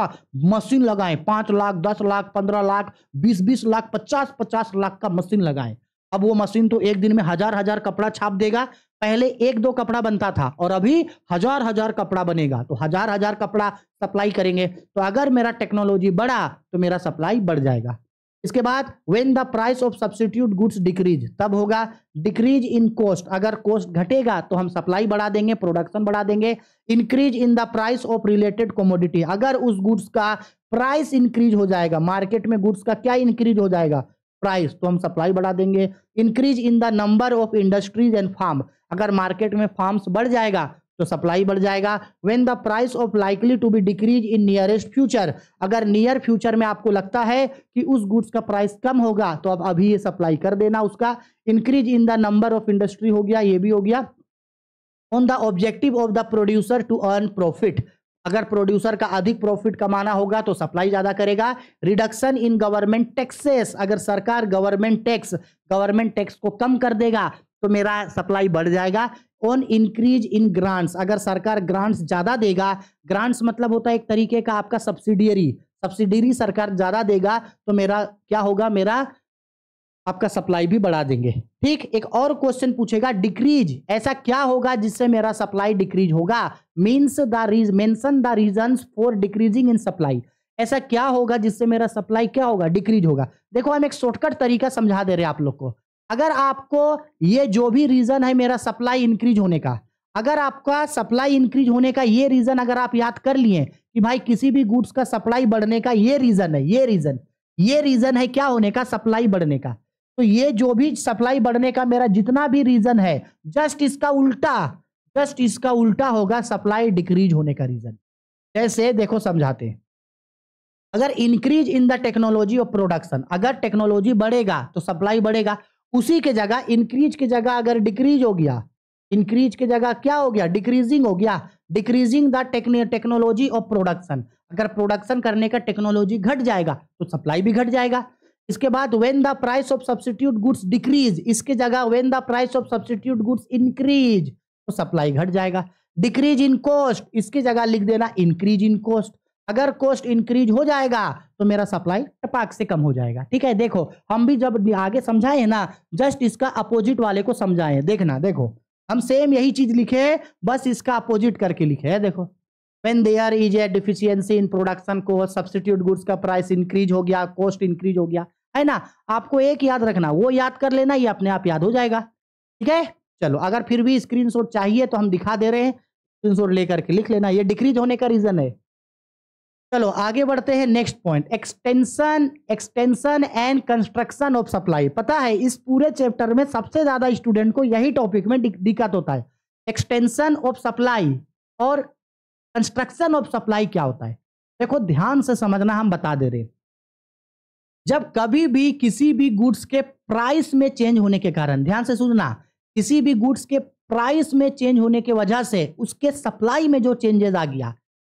मशीन लगाएं पांच लाख दस लाख पंद्रह लाख बीस बीस लाख पचास पचास लाख का मशीन लगाएं अब वो मशीन तो एक दिन में हजार हजार कपड़ा छाप देगा पहले एक दो कपड़ा बनता था और अभी हजार हजार कपड़ा बनेगा तो हजार हजार कपड़ा सप्लाई करेंगे तो अगर मेरा टेक्नोलॉजी बढ़ा तो मेरा सप्लाई बढ़ जाएगा इसके बाद when the price of substitute goods decrease तब होगा डिक्रीज इन कॉस्ट अगर कॉस्ट घटेगा तो हम सप्लाई बढ़ा देंगे प्रोडक्शन बढ़ा देंगे increase in the price of related commodity अगर उस गुड्स का प्राइस इंक्रीज हो जाएगा मार्केट में गुड्स का क्या इंक्रीज हो जाएगा प्राइस तो हम सप्लाई बढ़ा देंगे increase in the number of industries and firm अगर मार्केट में फार्म्स बढ़ जाएगा तो सप्लाई बढ़ जाएगा when the price of likely to be decrease in nearest future अगर नियर फ्यूचर में आपको लगता है कि उस गुड्स का प्राइस कम होगा तो आप अभी ये सप्लाई कर देना उसका increase in the number of industry हो गया ये भी हो गया on the objective of the producer to earn profit अगर प्रोड्यूसर का अधिक प्रॉफिट कमाना होगा तो सप्लाई ज़्यादा करेगा रिडक्शन इन गवर्नमेंट टैक्सेस अगर सरकार गवर्नमेंट टैक्स गवर्नमेंट टैक्स को कम कर देगा तो मेरा सप्लाई बढ़ जाएगा ऑन इंक्रीज इन ग्रांट्स अगर सरकार ग्रांट्स ज़्यादा देगा ग्रांट्स मतलब होता है एक तरीके का आपका सब्सिडियरी सब्सिडियरी सरकार ज़्यादा देगा तो मेरा क्या होगा मेरा आपका सप्लाई भी बढ़ा देंगे ठीक एक और क्वेश्चन पूछेगा डिक्रीज ऐसा क्या होगा जिससे मेरा सप्लाई डिक्रीज होगा मीन्स द रीज mention the reason for decreasing in supply ऐसा क्या होगा जिससे मेरा सप्लाई क्या होगा डिक्रीज होगा देखो हम एक शॉर्टकट तरीका समझा दे रहे हैं आप लोग को अगर आपको ये जो भी रीजन है मेरा सप्लाई इंक्रीज होने का अगर आपका सप्लाई इंक्रीज होने का ये रीजन अगर आप याद कर लिए कि भाई किसी भी गुड्स का सप्लाई बढ़ने का ये रीजन है ये रीजन ये रीजन है क्या होने का सप्लाई बढ़ने का तो ये जो भी सप्लाई बढ़ने का मेरा जितना भी रीजन है जस्ट इसका उल्टा जस्ट इसका उल्टा होगा सप्लाई डिक्रीज होने का रीजन जैसे देखो समझाते हैं अगर increase in the technology of production अगर टेक्नोलॉजी बढ़ेगा तो सप्लाई बढ़ेगा उसी के जगह इंक्रीज की जगह अगर डिक्रीज हो गया इंक्रीज की जगह क्या हो गया डिक्रीजिंग हो गया decreasing the technology of production अगर प्रोडक्शन करने का टेक्नोलॉजी घट जाएगा तो सप्लाई भी घट जाएगा इसके बाद when the price of substitute goods decrease इसके जगह when the price of substitute goods increase तो सप्लाई घट जाएगा डिक्रीज इन कॉस्ट इसके जगह लिख देना इंक्रीज इन कॉस्ट अगर कॉस्ट इंक्रीज हो जाएगा तो मेरा सप्लाई टपाक से कम हो जाएगा ठीक है देखो हम भी जब आगे समझाए ना जस्ट इसका अपोजिट वाले को समझाए देखना देखो हम सेम यही चीज लिखे बस इसका अपोजिट करके लिखे है देखो when there is e a deficiency in production cost substitute goods का price increase हो गया cost increase हो गया है ना आपको एक याद रखना वो याद कर लेना ये अपने आप याद हो जाएगा ठीक है चलो अगर फिर भी स्क्रीनशॉट चाहिए तो हम दिखा दे रहे हैं स्क्रीनशॉट लेकर के लिख लेना ये डिक्रीज होने का रीजन है चलो आगे बढ़ते हैं next point extension extension and construction of supply पता है इस पूरे चैप्टर में सबसे ज्यादा स्टूडेंट को यही टॉपिक में दिक्कत होता है एक्सटेंशन ऑफ सप्लाई और कंस्ट्रक्शन ऑफ सप्लाई क्या होता है देखो ध्यान से समझना हम बता दे रहे जब कभी भी किसी भी गुड्स के प्राइस में चेंज होने के कारण ध्यान से सुनना किसी भी गुड्स के प्राइस में चेंज होने की वजह से उसके सप्लाई में जो चेंजेस आ गया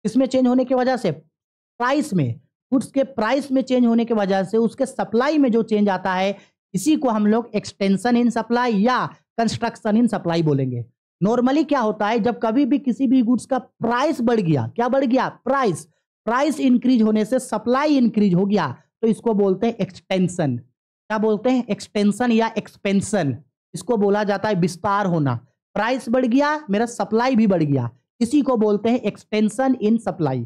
इसमें चेंज होने की वजह से प्राइस में गुड्स के प्राइस में चेंज होने की वजह से उसके सप्लाई में जो चेंज आता है इसी को हम लोग एक्सटेंशन इन सप्लाई या कंस्ट्रक्शन इन सप्लाई बोलेंगे नॉर्मली क्या होता है जब कभी भी किसी भी गुड्स का प्राइस बढ़ गया क्या बढ़ गया प्राइस प्राइस इंक्रीज होने से सप्लाई इंक्रीज हो गया तो इसको बोलते हैं एक्सटेंशन क्या बोलते हैं एक्सटेंशन या एक्सपेंशन इसको बोला जाता है विस्तार होना प्राइस बढ़ गया मेरा सप्लाई भी बढ़ गया इसी को बोलते हैं एक्सटेंशन इन सप्लाई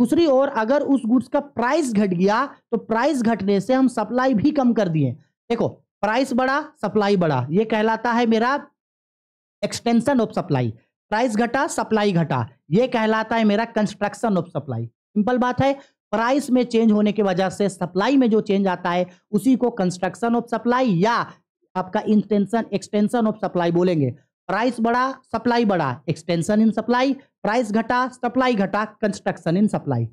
दूसरी ओर अगर उस गुड्स का प्राइस घट गया तो प्राइस घटने से हम सप्लाई भी कम कर दिए देखो प्राइस बढ़ा सप्लाई बढ़ा ये कहलाता है मेरा एक्सटेंशन ऑफ सप्लाई प्राइस घटा सप्लाई घटा ये कहलाता है मेरा कंस्ट्रक्शन ऑफ सप्लाई सिंपल बात है प्राइस में चेंज होने की वजह से सप्लाई में जो चेंज आता है उसी को कंस्ट्रक्शन ऑफ सप्लाई या आपका इंटेंशन एक्सटेंशन ऑफ सप्लाई बोलेंगे प्राइस बढ़ा सप्लाई बढ़ा एक्सटेंशन इन सप्लाई प्राइस घटा सप्लाई घटा कंस्ट्रक्शन इन सप्लाई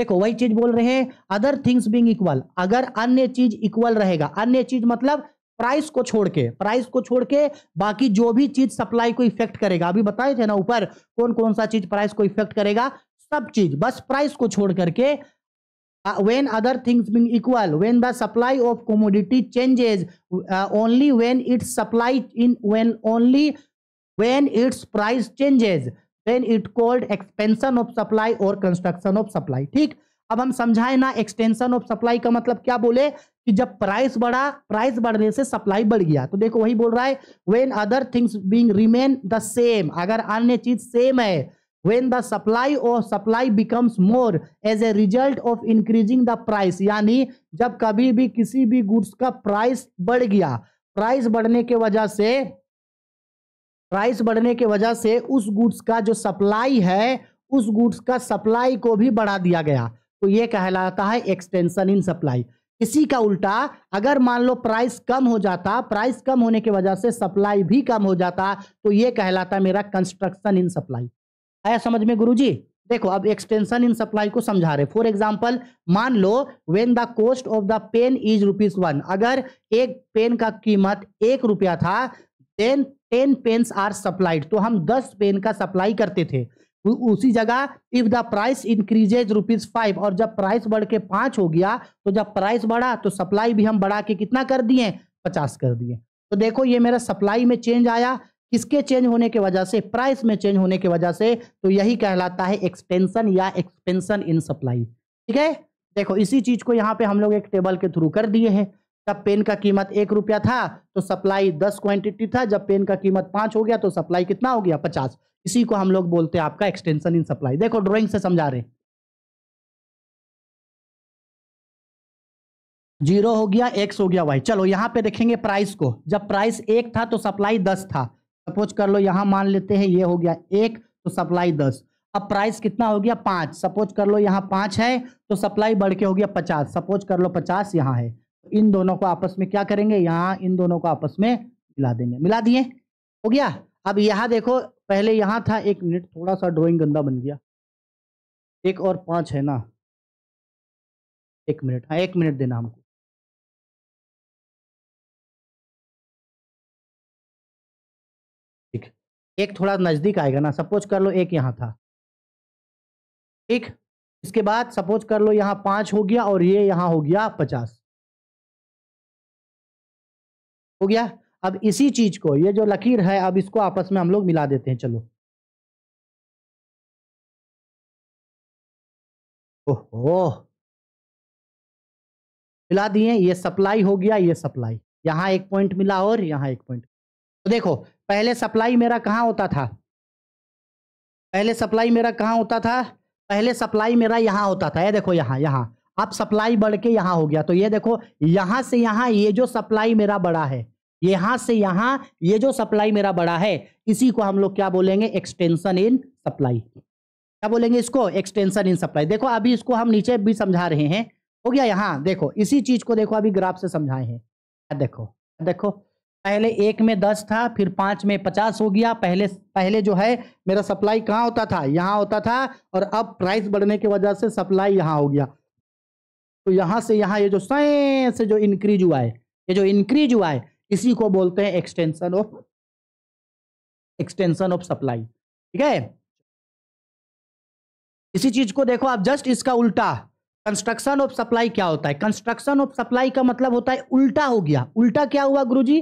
देखो वही चीज बोल रहे हैं अदर थिंग्स बीइंग इक्वल अगर अन्य चीज इक्वल रहेगा अन्य चीज मतलब प्राइस को छोड़ के प्राइस को छोड़ के बाकी जो भी चीज सप्लाई को इफेक्ट करेगा अभी बताए थे ना ऊपर कौन कौन सा चीज प्राइस को इफेक्ट करेगा सब चीज बस प्राइस को छोड़ करके when other things being equal when the supply of commodity changes only when its supply in when only when its price changes then it called expansion of supply और construction of supply ठीक है अब हम समझाए ना extension of supply का मतलब क्या बोले कि जब प्राइस बढ़ा प्राइस बढ़ने से सप्लाई बढ़ गया तो देखो वही बोल रहा है when other things being remain the same अगर अन्य चीज सेम है वेन द सप्लाई और supply becomes more as a result of increasing the price यानी जब कभी भी किसी भी गुड्स का प्राइस बढ़ गया प्राइस बढ़ने के वजह से प्राइस बढ़ने के वजह से उस गुड्स का जो सप्लाई है उस गुड्स का सप्लाई को भी बढ़ा दिया गया तो ये कहलाता है एक्सटेंशन इन सप्लाई इसी का उल्टा अगर मान लो प्राइस कम हो जाता प्राइस कम होने की वजह से सप्लाई भी कम हो जाता तो ये कहलाता मेरा कंस्ट्रक्शन इन सप्लाई आया समझ में गुरुजी देखो अब एक्सटेंशन इन सप्लाई को समझा रहे फॉर एग्जाम्पल मान लो when the cost of the pen is rupees one अगर एक पेन का कीमत एक रुपया था then ten pens are supplied तो हम दस पेन का सप्लाई करते थे उसी जगह if the price increases rupees five और जब प्राइस बढ़ के पांच हो गया तो जब प्राइस बढ़ा तो सप्लाई भी हम बढ़ा के कितना कर दिए पचास कर दिए तो देखो ये मेरा सप्लाई में चेंज आया किसके चेंज होने के वजह से प्राइस में चेंज होने की वजह से तो यही कहलाता है एक्सपेंशन या एक्सपेंशन इन सप्लाई ठीक है देखो इसी चीज को यहाँ पे हम लोग एक टेबल के थ्रू कर दिए हैं तब पेन का कीमत एक रुपया था तो सप्लाई दस क्वांटिटी था जब पेन का कीमत पांच हो गया तो सप्लाई कितना हो गया पचास इसी को हम लोग बोलते हैं आपका एक्सटेंशन इन सप्लाई देखो ड्राइंग से समझा रहे जीरो हो गया एक्स हो गया वाई चलो यहाँ पे देखेंगे प्राइस को जब प्राइस एक था तो सप्लाई दस था सपोज कर लो यहाँ मान लेते हैं ये हो गया एक तो सप्लाई दस अब प्राइस कितना हो गया पांच सपोज कर लो यहाँ पांच है तो सप्लाई बढ़ के हो गया पचास सपोज कर लो पचास यहाँ है इन दोनों को आपस में क्या करेंगे यहाँ इन दोनों को आपस में मिला देंगे मिला दिए हो गया अब यहाँ देखो पहले यहाँ था एक मिनट थोड़ा सा ड्राइंग गंदा बन गया एक और पाँच है ना एक मिनट हाँ एक मिनट देना हमको ठीक एक थोड़ा नज़दीक आएगा ना सपोज कर लो एक यहाँ था ठीक इसके बाद सपोज कर लो यहाँ पांच हो गया और ये यहाँ हो गया पचास हो गया अब इसी चीज को ये जो लकीर है अब इसको आपस में हम लोग मिला देते हैं चलो ओहो मिला दिए ये सप्लाई हो गया ये सप्लाई यहां एक पॉइंट मिला और यहां एक पॉइंट तो देखो पहले सप्लाई मेरा कहां होता था पहले सप्लाई मेरा कहां होता था पहले सप्लाई मेरा यहां होता था ये यह देखो यहां यहां अब सप्लाई बढ़ के यहाँ हो गया तो ये देखो यहाँ से यहाँ ये जो सप्लाई मेरा बड़ा है यहाँ से यहाँ ये जो सप्लाई मेरा बड़ा है इसी को हम लोग क्या बोलेंगे एक्सटेंशन इन सप्लाई क्या बोलेंगे इसको एक्सटेंशन इन सप्लाई देखो अभी इसको हम नीचे भी समझा रहे हैं हो गया यहाँ देखो इसी चीज को देखो अभी ग्राफ से समझाए हैं देखो देखो पहले एक में दस था फिर पांच में पचास हो गया पहले पहले जो है मेरा सप्लाई कहाँ होता था यहाँ होता था और अब प्राइस बढ़ने की वजह से सप्लाई यहाँ हो गया तो यहां से यहां ये जो से जो इंक्रीज हुआ है ये जो इंक्रीज हुआ है इसी को बोलते हैं extension of extension of supply ठीक है इसी चीज को देखो आप जस्ट इसका उल्टा कंस्ट्रक्शन ऑफ सप्लाई क्या होता है कंस्ट्रक्शन ऑफ सप्लाई का मतलब होता है उल्टा हो गया उल्टा क्या हुआ गुरुजी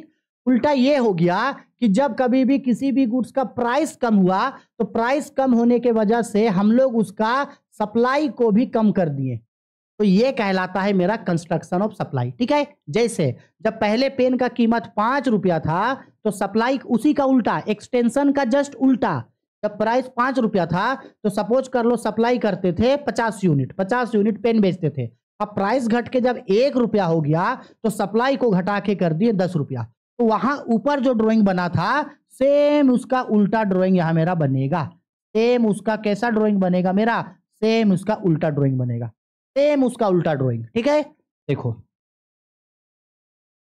उल्टा ये हो गया कि जब कभी भी किसी भी गुड्स का प्राइस कम हुआ तो प्राइस कम होने के वजह से हम लोग उसका सप्लाई को भी कम कर दिए तो ये कहलाता है मेरा कंस्ट्रक्शन ऑफ सप्लाई ठीक है जैसे जब पहले पेन का कीमत पांच रुपया था तो सप्लाई उसी का उल्टा एक्सटेंशन का जस्ट उल्टा जब प्राइस पांच रुपया था तो सपोज कर लो सप्लाई करते थे पचास यूनिट पचास यूनिट पेन बेचते थे अब प्राइस घट के जब एक रुपया हो गया तो सप्लाई को घटा के कर दिए दस रुपया तो वहां ऊपर जो ड्रॉइंग बना था सेम उसका उल्टा ड्रॉइंग यहाँ मेरा बनेगा सेम उसका कैसा ड्रॉइंग बनेगा मेरा सेम उसका उल्टा ड्रॉइंग बनेगा सेम उसका उल्टा ड्राइंग ठीक है देखो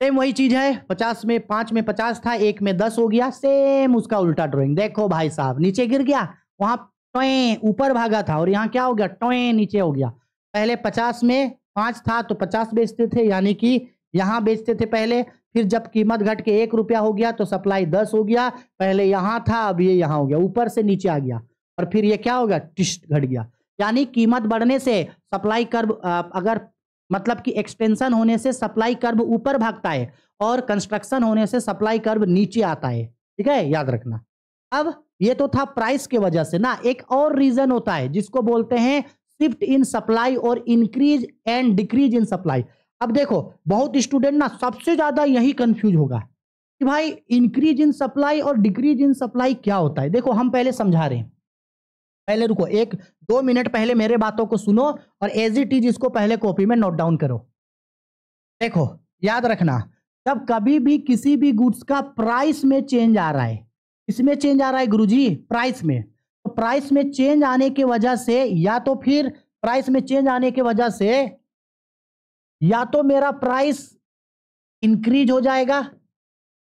सेम वही चीज है पचास में पांच में पचास था एक में दस हो गया सेम उसका उल्टा ड्राइंग देखो भाई साहब नीचे गिर गया वहां टोए ऊपर भागा था और यहाँ क्या हो गया टोए नीचे हो गया पहले पचास में पांच था तो पचास बेचते थे यानी कि यहाँ बेचते थे पहले फिर जब कीमत घट के एक रुपया हो गया तो सप्लाई दस हो गया पहले यहाँ था अब ये यहाँ हो गया ऊपर से नीचे आ गया और फिर ये क्या हो गया टिस्ट घट गया यानी कीमत बढ़ने से सप्लाई कर्व अगर मतलब कि एक्सपेंशन होने से सप्लाई कर्व ऊपर भागता है और कंस्ट्रक्शन होने से सप्लाई कर्व नीचे आता है ठीक है याद रखना अब ये तो था प्राइस के वजह से ना एक और रीजन होता है जिसको बोलते हैं शिफ्ट इन सप्लाई और increase and decrease in supply अब देखो बहुत स्टूडेंट ना सबसे ज्यादा यही कंफ्यूज होगा कि भाई इंक्रीज इन सप्लाई और डिक्रीज इन सप्लाई क्या होता है देखो हम पहले समझा रहे हैं पहले रुको एक दो मिनट पहले मेरे बातों को सुनो और एज इट इज इसको पहले कॉपी में नोट डाउन करो देखो याद रखना जब कभी भी किसी भी गुड्स का प्राइस में चेंज आ रहा है इसमें चेंज आ रहा है गुरुजी प्राइस में तो प्राइस में चेंज आने की वजह से या तो फिर प्राइस में चेंज आने की वजह से या तो मेरा प्राइस इंक्रीज हो जाएगा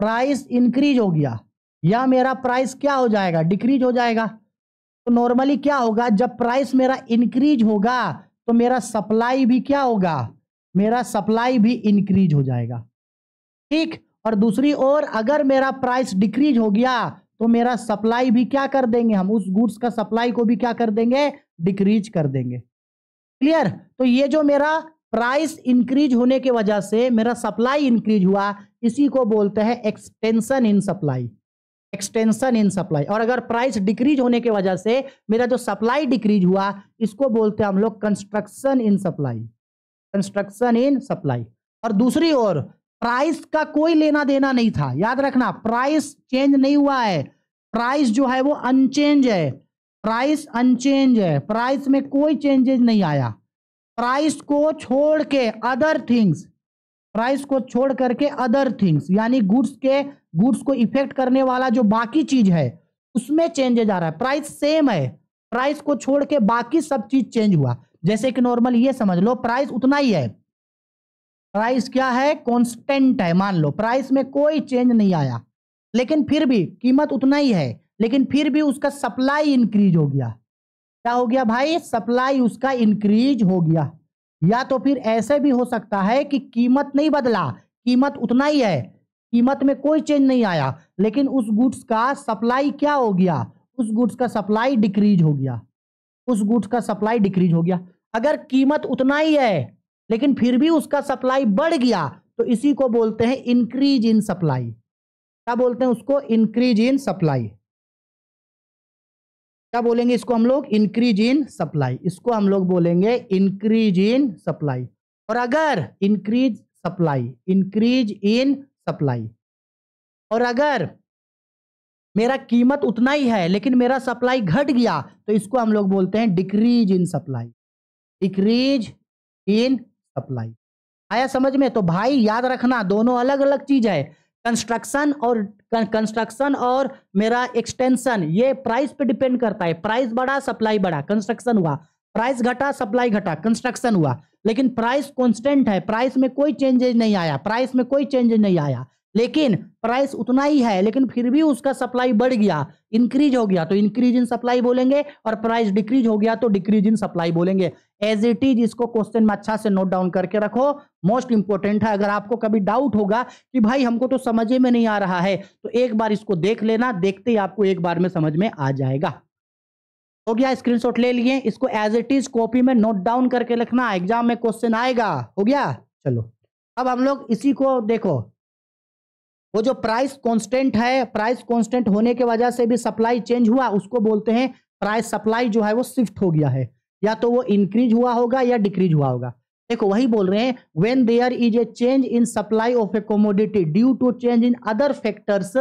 प्राइस इंक्रीज हो गया या मेरा प्राइस क्या हो जाएगा डिक्रीज हो जाएगा तो नॉर्मली क्या होगा जब प्राइस मेरा इंक्रीज होगा तो मेरा सप्लाई भी क्या होगा मेरा सप्लाई भी इंक्रीज हो जाएगा ठीक और दूसरी ओर अगर मेरा प्राइस डिक्रीज हो गया तो मेरा सप्लाई भी क्या कर देंगे हम उस गुड्स का सप्लाई को भी क्या कर देंगे डिक्रीज कर देंगे क्लियर तो ये जो मेरा प्राइस इंक्रीज होने की वजह से मेरा सप्लाई इंक्रीज हुआ इसी को बोलते हैं extension in supply extension in supply और अगर प्राइस डिक्रीज होने की वजह से मेरा जो सप्लाई डिक्रीज हुआ इसको बोलते हैं हम लोग construction in supply construction in supply और दूसरी ओर प्राइस का कोई लेना देना नहीं था याद रखना प्राइस चेंज नहीं हुआ है प्राइस जो है वो अनचेंज है प्राइस अनचेंज है प्राइस में कोई चेंजेज नहीं आया प्राइस को छोड़ के अदर थिंग्स प्राइस को छोड़ करके अदर थिंग्स यानी गुड्स के गुड्स को इफेक्ट करने वाला जो बाकी चीज है उसमें चेंजेज आ रहा है प्राइस सेम है प्राइस को छोड़ के बाकी सब चीज चेंज हुआ जैसे कि नॉर्मल ये समझ लो प्राइस उतना ही है प्राइस क्या है कांस्टेंट है मान लो प्राइस में कोई चेंज नहीं आया लेकिन फिर भी कीमत उतना ही है लेकिन फिर भी उसका सप्लाई इंक्रीज हो गया क्या हो गया भाई सप्लाई उसका इंक्रीज हो गया या तो फिर ऐसे भी हो सकता है कि कीमत नहीं बदला कीमत उतना ही है कीमत में कोई चेंज नहीं आया लेकिन उस गुड्स का सप्लाई क्या हो गया उस गुड्स का सप्लाई डिक्रीज हो गया उस गुड्स का सप्लाई डिक्रीज हो गया अगर कीमत उतना ही है लेकिन फिर भी उसका सप्लाई बढ़ गया तो इसी को बोलते हैं इंक्रीज इन सप्लाई क्या बोलते हैं उसको इंक्रीज इन सप्लाई क्या बोलेंगे इसको हम लोग इंक्रीज इन सप्लाई इसको हम लोग बोलेंगे इंक्रीज इन सप्लाई और अगर increase supply increase in supply और अगर मेरा कीमत उतना ही है लेकिन मेरा सप्लाई घट गया तो इसको हम लोग बोलते हैं decrease in supply decrease in supply आया समझ में तो भाई याद रखना दोनों अलग अलग चीज है कंस्ट्रक्शन और कंस्ट्रक्शन और मेरा एक्सटेंशन ये प्राइस पे डिपेंड करता है प्राइस बढ़ा सप्लाई बढ़ा कंस्ट्रक्शन हुआ प्राइस घटा सप्लाई घटा कंस्ट्रक्शन हुआ लेकिन प्राइस कॉन्स्टेंट है प्राइस में कोई चेंजेज नहीं आया प्राइस में कोई चेंजेज नहीं आया लेकिन प्राइस उतना ही है लेकिन फिर भी उसका सप्लाई बढ़ गया इंक्रीज हो गया तो इंक्रीज इन सप्लाई बोलेंगे और प्राइस डिक्रीज हो गया तो डिक्रीज इन सप्लाई बोलेंगे एज इट इज इसको क्वेश्चन में अच्छा से नोट डाउन करके रखो मोस्ट इंपॉर्टेंट है अगर आपको कभी डाउट होगा कि भाई हमको तो समझ में नहीं आ रहा है तो एक बार इसको देख लेना देखते ही आपको एक बार में समझ में आ जाएगा हो गया स्क्रीनशॉट ले लिए इसको एज इट इज कॉपी में नोट डाउन करके रखना एग्जाम में क्वेश्चन आएगा हो गया चलो अब हम लोग इसी को देखो वो जो प्राइस कांस्टेंट है प्राइस कांस्टेंट होने के वजह से भी सप्लाई चेंज हुआ उसको बोलते हैं प्राइस सप्लाई जो है वो शिफ्ट हो गया है या तो वो इंक्रीज हुआ होगा या डिक्रीज हुआ होगा देखो वही बोल रहे हैं when there is a change in supply of a commodity due to change in other factors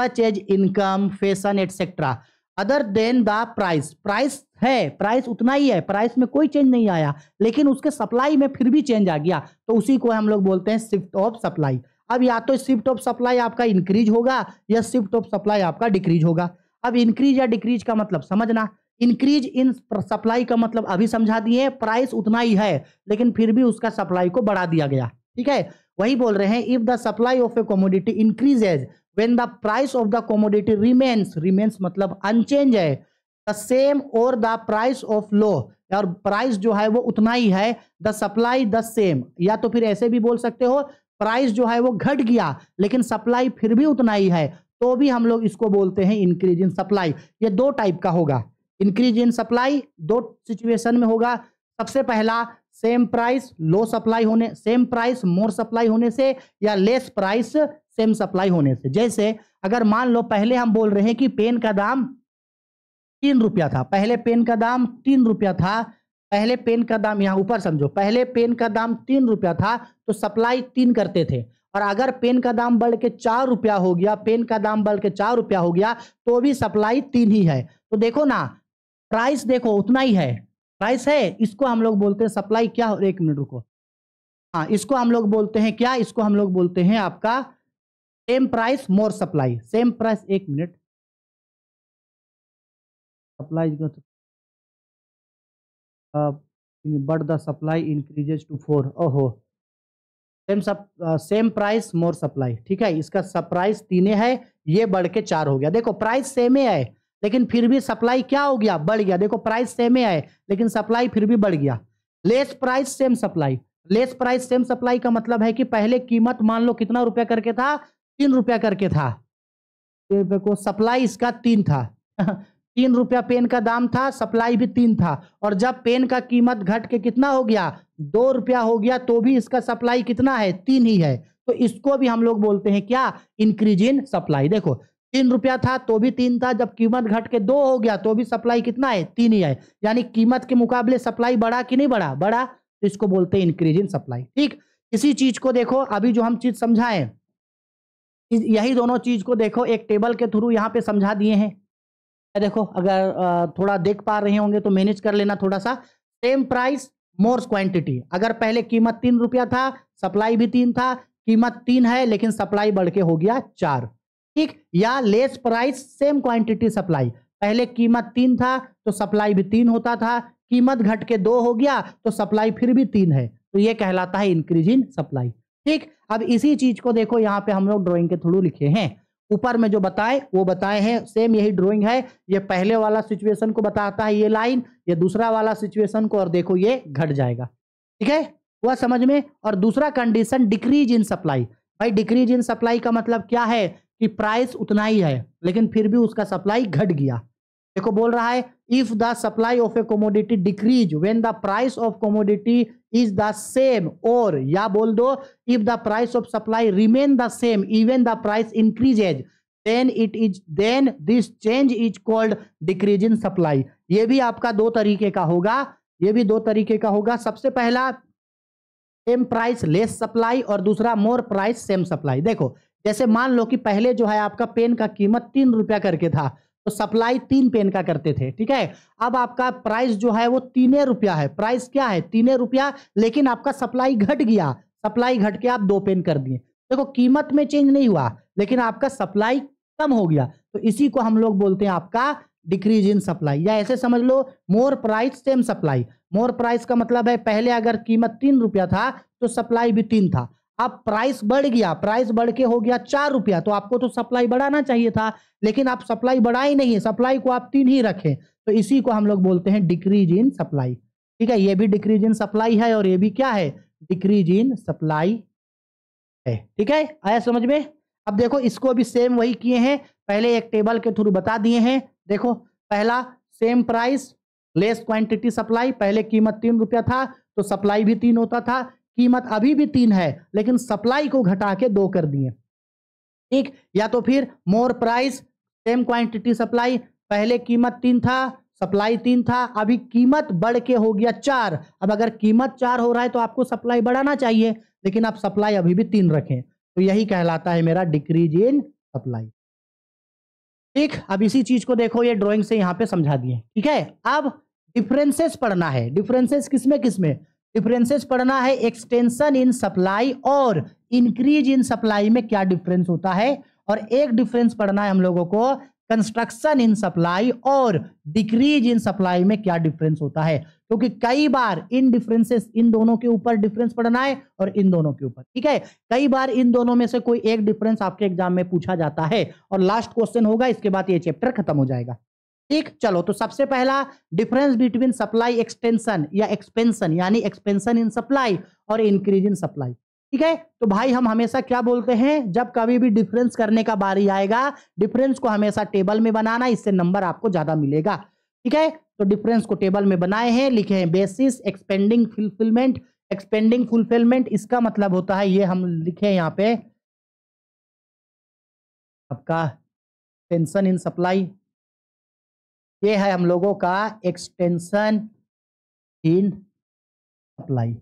such as income fashion etcetera other than the price price है प्राइस उतना ही है प्राइस में कोई चेंज नहीं आया लेकिन उसके सप्लाई में फिर भी चेंज आ गया तो उसी को हम लोग बोलते हैं शिफ्ट ऑफ सप्लाई अब या तो शिफ्ट ऑफ सप्लाई आपका इंक्रीज होगा या शिफ्ट ऑफ सप्लाई आपका डिक्रीज होगा अब इंक्रीज या डिक्रीज का मतलब समझना इंक्रीज इन सप्लाई का मतलब अभी समझा दिए प्राइस उतना ही है लेकिन फिर भी उसका सप्लाई को बढ़ा दिया गया ठीक है वही बोल रहे हैं if the supply of a commodity increases when the price of the commodity remains remains मतलब अनचेंज है द सेम और द प्राइस ऑफ लो और प्राइस जो है वो उतना ही है द सप्लाई द सेम या तो फिर ऐसे भी बोल सकते हो प्राइस जो है वो घट गया लेकिन सप्लाई फिर भी उतना ही है तो भी हम लोग इसको बोलते हैं इंक्रीज इन सप्लाई ये दो टाइप का होगा इंक्रीज इन सप्लाई दो सिचुएशन में होगा सबसे पहला सेम प्राइस लो सप्लाई होने सेम प्राइस मोर सप्लाई होने से या लेस प्राइस सेम सप्लाई होने से जैसे अगर मान लो पहले हम बोल रहे हैं कि पेन का दाम तीन रुपया था पहले पेन का दाम तीन रुपया था पहले पेन का दाम यहाँ ऊपर समझो पहले पेन का दाम तीन रुपया था तो सप्लाई तीन करते थे और अगर पेन का दाम बढ़ के चार रुपया हो गया पेन का दाम बढ़ के चार रुपया हो गया तो भी सप्लाई तीन ही है तो देखो ना प्राइस देखो उतना ही है प्राइस है इसको हम लोग बोलते हैं सप्लाई क्या हो एक मिनट रुको हाँ इसको हम लोग बोलते हैं क्या इसको हम लोग बोलते हैं आपका same price more supply same price एक minute supply but the supply increases to four ओहो सेम सब सेम प्राइस मोर सप्लाई ठीक है इसका प्राइस तीन है ये बढ़ के चार हो गया देखो प्राइस सेम ही है लेकिन फिर भी सप्लाई क्या हो गया बढ़ गया देखो प्राइस सेम ही है लेकिन सप्लाई फिर भी बढ़ गया less price same supply less price same supply का मतलब है कि पहले कीमत मान लो कितना रुपया करके था तीन रुपया करके था तीन रुपये को सप्लाई इसका तीन था *laughs* तीन रुपया पेन का दाम था सप्लाई भी तीन था और जब पेन का कीमत घट के कितना हो गया दो रुपया हो गया तो भी इसका सप्लाई कितना है तीन ही है तो इसको भी हम लोग बोलते हैं क्या इंक्रीज इन सप्लाई देखो तीन रुपया था तो भी तीन था जब कीमत घट के दो हो गया तो भी सप्लाई कितना है तीन ही है यानी कीमत के मुकाबले सप्लाई बढ़ा कि नहीं बढ़ा बढ़ा तो इसको बोलते हैं इंक्रीज इन सप्लाई ठीक इसी चीज को देखो अभी जो हम चीज समझाएं यही दोनों चीज़ को देखो एक टेबल के थ्रू यहाँ पे समझा दिए हैं देखो अगर थोड़ा देख पा रहे होंगे तो मैनेज कर लेना थोड़ा सा सेम प्राइस मोर्स क्वांटिटी अगर पहले कीमत तीन रुपया था सप्लाई भी तीन था कीमत तीन है लेकिन सप्लाई बढ़ के हो गया चार ठीक या less price same quantity supply पहले कीमत तीन था तो सप्लाई भी तीन होता था कीमत घट के दो हो गया तो सप्लाई फिर भी तीन है तो ये कहलाता है इंक्रीज इन सप्लाई ठीक अब इसी चीज को देखो यहाँ पे हम लोग ड्रॉइंग के थ्रू लिखे हैं ऊपर में जो बताए वो बताए हैं सेम यही ड्राइंग है ये पहले वाला सिचुएशन को बताता है ये लाइन ये दूसरा वाला सिचुएशन को और देखो ये घट जाएगा ठीक है वह समझ में और दूसरा कंडीशन डिक्रीज इन सप्लाई भाई डिक्रीज इन सप्लाई का मतलब क्या है कि प्राइस उतना ही है लेकिन फिर भी उसका सप्लाई घट गया देखो बोल रहा है if the supply of a commodity decrease when the price of commodity is the same और या बोल दो if the price of supply remain the same even the price increases then it is then this change is called decrease in supply ये भी आपका दो तरीके का होगा ये भी दो तरीके का होगा सबसे पहला सेम प्राइस लेस सप्लाई और दूसरा मोर प्राइस सेम सप्लाई देखो जैसे मान लो कि पहले जो है आपका पेन का कीमत तीन रुपया करके था तो सप्लाई तीन पेन का करते थे ठीक है अब आपका प्राइस जो है वो तीने रुपया है प्राइस क्या है तीने रुपया लेकिन आपका सप्लाई घट गया सप्लाई घट के आप दो पेन कर दिए देखो तो कीमत में चेंज नहीं हुआ लेकिन आपका सप्लाई कम हो गया तो इसी को हम लोग बोलते हैं आपका डिक्रीज इन सप्लाई या ऐसे समझ लो more price same supply more price का मतलब है पहले अगर कीमत तीन रुपया था तो सप्लाई भी तीन था अब प्राइस बढ़ गया प्राइस बढ़ के हो गया चार रुपया तो आपको तो सप्लाई बढ़ाना चाहिए था लेकिन आप सप्लाई ही नहीं है सप्लाई को आप तीन ही रखें तो इसी को हम लोग बोलते हैं डिक्रीज इन सप्लाई ठीक है ये भी डिक्रीज इन सप्लाई है और ये भी क्या है डिक्रीज इन सप्लाई है ठीक है आया समझ में अब देखो इसको भी सेम वही किए हैं पहले एक टेबल के थ्रू बता दिए हैं देखो पहला same price less quantity supply पहले कीमत तीन रुपया था तो सप्लाई भी तीन होता था कीमत अभी भी तीन है लेकिन सप्लाई को घटा के दो कर दिए ठीक या तो फिर more price same quantity supply पहले कीमत तीन था सप्लाई तीन था अभी कीमत बढ़ के हो गया चार अब अगर कीमत चार हो रहा है तो आपको सप्लाई बढ़ाना चाहिए लेकिन आप सप्लाई अभी भी तीन रखें तो यही कहलाता है मेरा डिक्रीज इन सप्लाई ठीक अब इसी चीज को देखो ये ड्राइंग से यहाँ पे समझा दिए ठीक है अब डिफरेंसेस पढ़ना है डिफरेंसेस किसमें किसमें डिफरेंसेस पढ़ना है एक्सटेंशन इन सप्लाई और इंक्रीज इन सप्लाई में क्या डिफरेंस होता है और एक डिफरेंस पढ़ना है हम लोगों को कंस्ट्रक्शन इन सप्लाई और डिक्रीज इन सप्लाई में क्या डिफरेंस होता है क्योंकि तो कई बार इन डिफरेंसेस इन दोनों के ऊपर डिफरेंस पढ़ना है और इन दोनों के ऊपर ठीक है कई बार इन दोनों में से कोई एक डिफरेंस आपके एग्जाम में पूछा जाता है और लास्ट क्वेश्चन होगा इसके बाद ये चैप्टर खत्म हो जाएगा ठीक चलो तो सबसे पहला डिफरेंस बिटवीन सप्लाई एक्सटेंशन या एक्सपेंशन यानी एक्सपेंशन इन सप्लाई और इंक्रीज इन सप्लाई ठीक है तो भाई हम हमेशा क्या बोलते हैं जब कभी भी डिफरेंस करने का बारी आएगा डिफरेंस को हमेशा टेबल में बनाना इससे नंबर आपको ज्यादा मिलेगा ठीक है तो डिफरेंस को टेबल में बनाए हैं लिखे हैं basis expanding fulfilment expanding fulfilment इसका मतलब होता है ये हम लिखे यहाँ पे आपका टेंशन इन सप्लाई ये है हम लोगों का एक्सटेंशन इन सप्लाई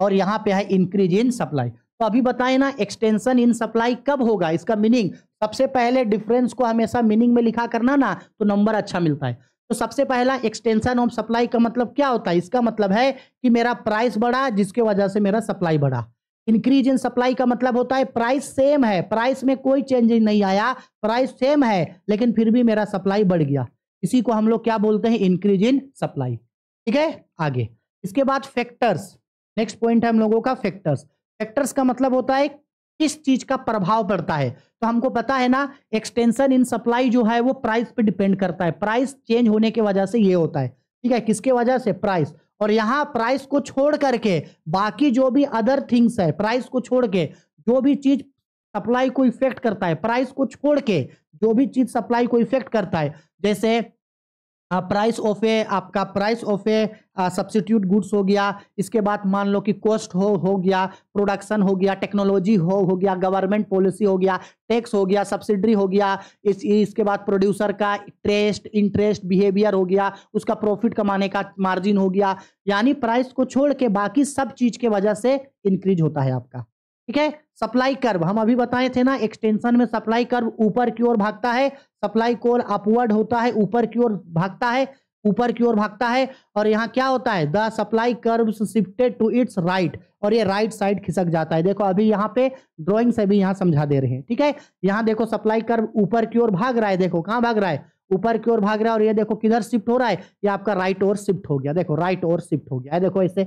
और यहाँ पे है इंक्रीज इन सप्लाई तो अभी बताए ना एक्सटेंशन इन सप्लाई कब होगा इसका मीनिंग सबसे पहले डिफरेंस को हमेशा मीनिंग में लिखा करना ना तो नंबर अच्छा मिलता है तो सबसे पहला एक्सटेंशन ऑफ सप्लाई का मतलब क्या होता है इसका मतलब है कि मेरा प्राइस बढ़ा जिसके वजह से मेरा सप्लाई बढ़ा इंक्रीज इन सप्लाई का मतलब होता है प्राइस सेम है प्राइस में कोई चेंज नहीं आया प्राइस सेम है लेकिन फिर भी मेरा सप्लाई बढ़ गया इसी को हम लोग क्या बोलते हैं इंक्रीज इन सप्लाई ठीक है आगे इसके बाद फैक्टर्स नेक्स्ट पॉइंट है हम लोगों का फैक्टर्स फैक्टर्स का मतलब होता है किस चीज का प्रभाव पड़ता है तो हमको पता है ना एक्सटेंशन इन सप्लाई जो है वो प्राइस पे डिपेंड करता है प्राइस चेंज होने की वजह से ये होता है ठीक है किसके वजह से प्राइस और यहाँ प्राइस को छोड़ करके बाकी जो भी अदर थिंग्स है प्राइस को छोड़ के जो भी चीज सप्लाई को इफेक्ट करता है प्राइस को छोड़ के जो भी चीज सप्लाई को इफेक्ट करता है जैसे प्राइस ऑफ ए आपका price of a substitute goods हो गया इसके बाद मान लो कि कॉस्ट हो हो गया प्रोडक्शन हो गया टेक्नोलॉजी हो हो गया गवर्नमेंट पॉलिसी हो गया टैक्स हो गया सब्सिडी हो गया इस इसके बाद प्रोड्यूसर का ट्रेस्ट इंटरेस्ट बिहेवियर हो गया उसका प्रॉफिट कमाने का मार्जिन हो गया यानी प्राइस को छोड़ के बाकी सब चीज़ के वजह से इंक्रीज होता है आपका ठीक है सप्लाई कर्व हम अभी बताए थे ना एक्सटेंशन में सप्लाई कर्व ऊपर की ओर भागता है सप्लाई कोर अपवर्ड होता है ऊपर की ओर भागता है ऊपर की ओर भागता है और यहाँ क्या होता है the supply curve shifted to its right और ये राइट साइड खिसक जाता है देखो अभी यहाँ पे ड्रॉइंग से भी यहाँ समझा दे रहे हैं ठीक है यहाँ देखो सप्लाई कर्व ऊपर की ओर भाग रहा है देखो कहाँ भाग रहा है ऊपर की ओर भाग रहा है और ये देखो किधर शिफ्ट हो रहा है ये आपका राइट और शिफ्ट हो गया देखो राइट और शिफ्ट हो गया देखो ऐसे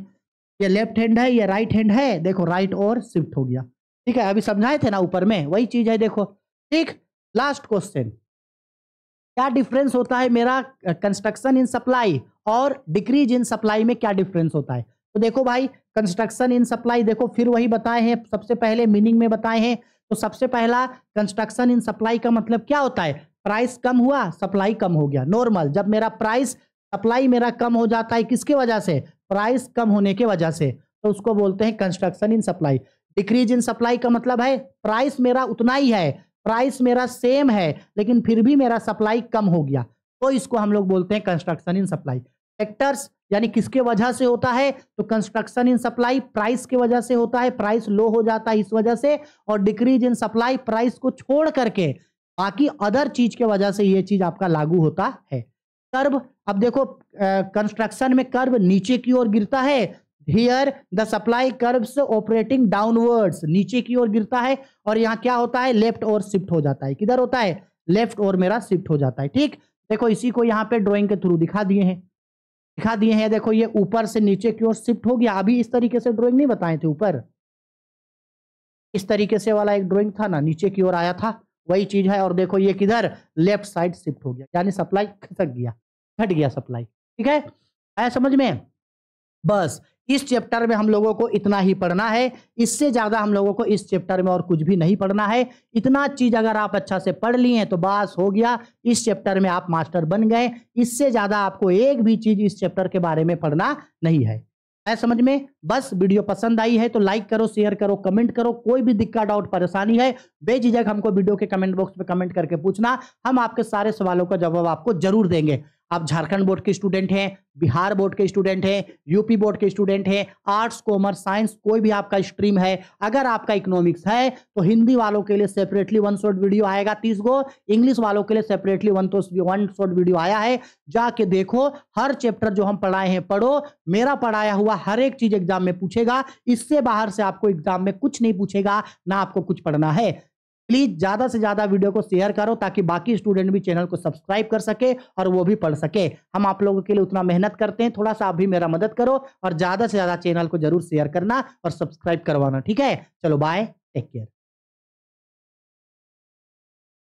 ये लेफ्ट हैंड है या राइट हैंड है देखो राइट और शिफ्ट हो गया ठीक है अभी समझाए थे ना ऊपर में वही चीज है देखो ठीक लास्ट क्वेश्चन क्या डिफरेंस होता है मेरा कंस्ट्रक्शन इन सप्लाई और डिक्रीज इन सप्लाई में क्या डिफरेंस होता है तो देखो भाई कंस्ट्रक्शन इन सप्लाई देखो फिर वही बताए हैं सबसे पहले मीनिंग में बताए हैं तो सबसे पहला कंस्ट्रक्शन इन सप्लाई का मतलब क्या होता है प्राइस कम हुआ सप्लाई कम हो गया नॉर्मल जब मेरा प्राइस सप्लाई मेरा कम हो जाता है किसके वजह से प्राइस कम होने की वजह से तो उसको बोलते हैं construction in supply decrease in supply का मतलब है प्राइस मेरा उतना ही है प्राइस मेरा सेम है लेकिन फिर भी मेरा सप्लाई कम हो गया तो इसको हम लोग बोलते हैं कंस्ट्रक्शन इन सप्लाई फैक्टर्स यानी किसके वजह से होता है तो कंस्ट्रक्शन इन सप्लाई प्राइस की वजह से होता है प्राइस लो हो जाता है इस वजह से और डिक्रीज इन सप्लाई प्राइस को छोड़ करके बाकी अदर चीज के वजह से यह चीज आपका लागू होता है कर्व अब देखो कंस्ट्रक्शन में कर्व नीचे की ओर गिरता है here the supply curves operating downwards नीचे की ओर गिरता है और यहाँ क्या होता है लेफ्ट और शिफ्ट हो जाता है किधर होता है लेफ्ट और मेरा शिफ्ट हो जाता है ठीक देखो इसी को यहाँ पे ड्रॉइंग के थ्रू दिखा दिए हैं दिखा दिए हैं देखो ये ऊपर से नीचे की ओर शिफ्ट हो गया अभी इस तरीके से ड्रॉइंग नहीं बताए थे ऊपर इस तरीके से वाला एक ड्रॉइंग था ना नीचे की ओर आया था वही चीज है और देखो ये किधर लेफ्ट साइड शिफ्ट हो गया यानी सप्लाई खिसक गया घट गया सप्लाई ठीक है आया समझ में बस इस चैप्टर में हम लोगों को इतना ही पढ़ना है इससे ज़्यादा हम लोगों को इस चैप्टर में और कुछ भी नहीं पढ़ना है इतना चीज़ अगर आप अच्छा से पढ़ लिए हैं तो बस हो गया इस चैप्टर में आप मास्टर बन गए इससे ज़्यादा आपको एक भी चीज़ इस चैप्टर के बारे में पढ़ना नहीं है आया समझ में बस वीडियो पसंद आई है तो लाइक करो शेयर करो कमेंट करो कोई भी दिक्कत डाउट परेशानी है बेझिझक हमको वीडियो के कमेंट बॉक्स में कमेंट करके पूछना हम आपके सारे सवालों का जवाब आपको जरूर देंगे आप झारखंड बोर्ड के स्टूडेंट हैं बिहार बोर्ड के स्टूडेंट हैं यूपी बोर्ड के स्टूडेंट हैं आर्ट्स कॉमर्स साइंस कोई भी आपका स्ट्रीम है अगर आपका इकोनॉमिक्स है तो हिंदी वालों के लिए सेपरेटली वन शॉर्ट वीडियो आएगा तीस गो इंग्लिश वालों के लिए separately one to one short video आया है जाके देखो हर चैप्टर जो हम पढ़ाए हैं पढ़ो मेरा पढ़ाया हुआ हर एक चीज एग्जाम में पूछेगा इससे बाहर से आपको एग्जाम में कुछ नहीं पूछेगा ना आपको कुछ पढ़ना है प्लीज ज्यादा से ज्यादा वीडियो को शेयर करो ताकि बाकी स्टूडेंट भी चैनल को सब्सक्राइब कर सके और वो भी पढ़ सके हम आप लोगों के लिए उतना मेहनत करते हैं थोड़ा सा आप भी मेरा मदद करो और ज्यादा से ज्यादा चैनल को जरूर शेयर करना और सब्सक्राइब करवाना ठीक है चलो बाय टेक केयर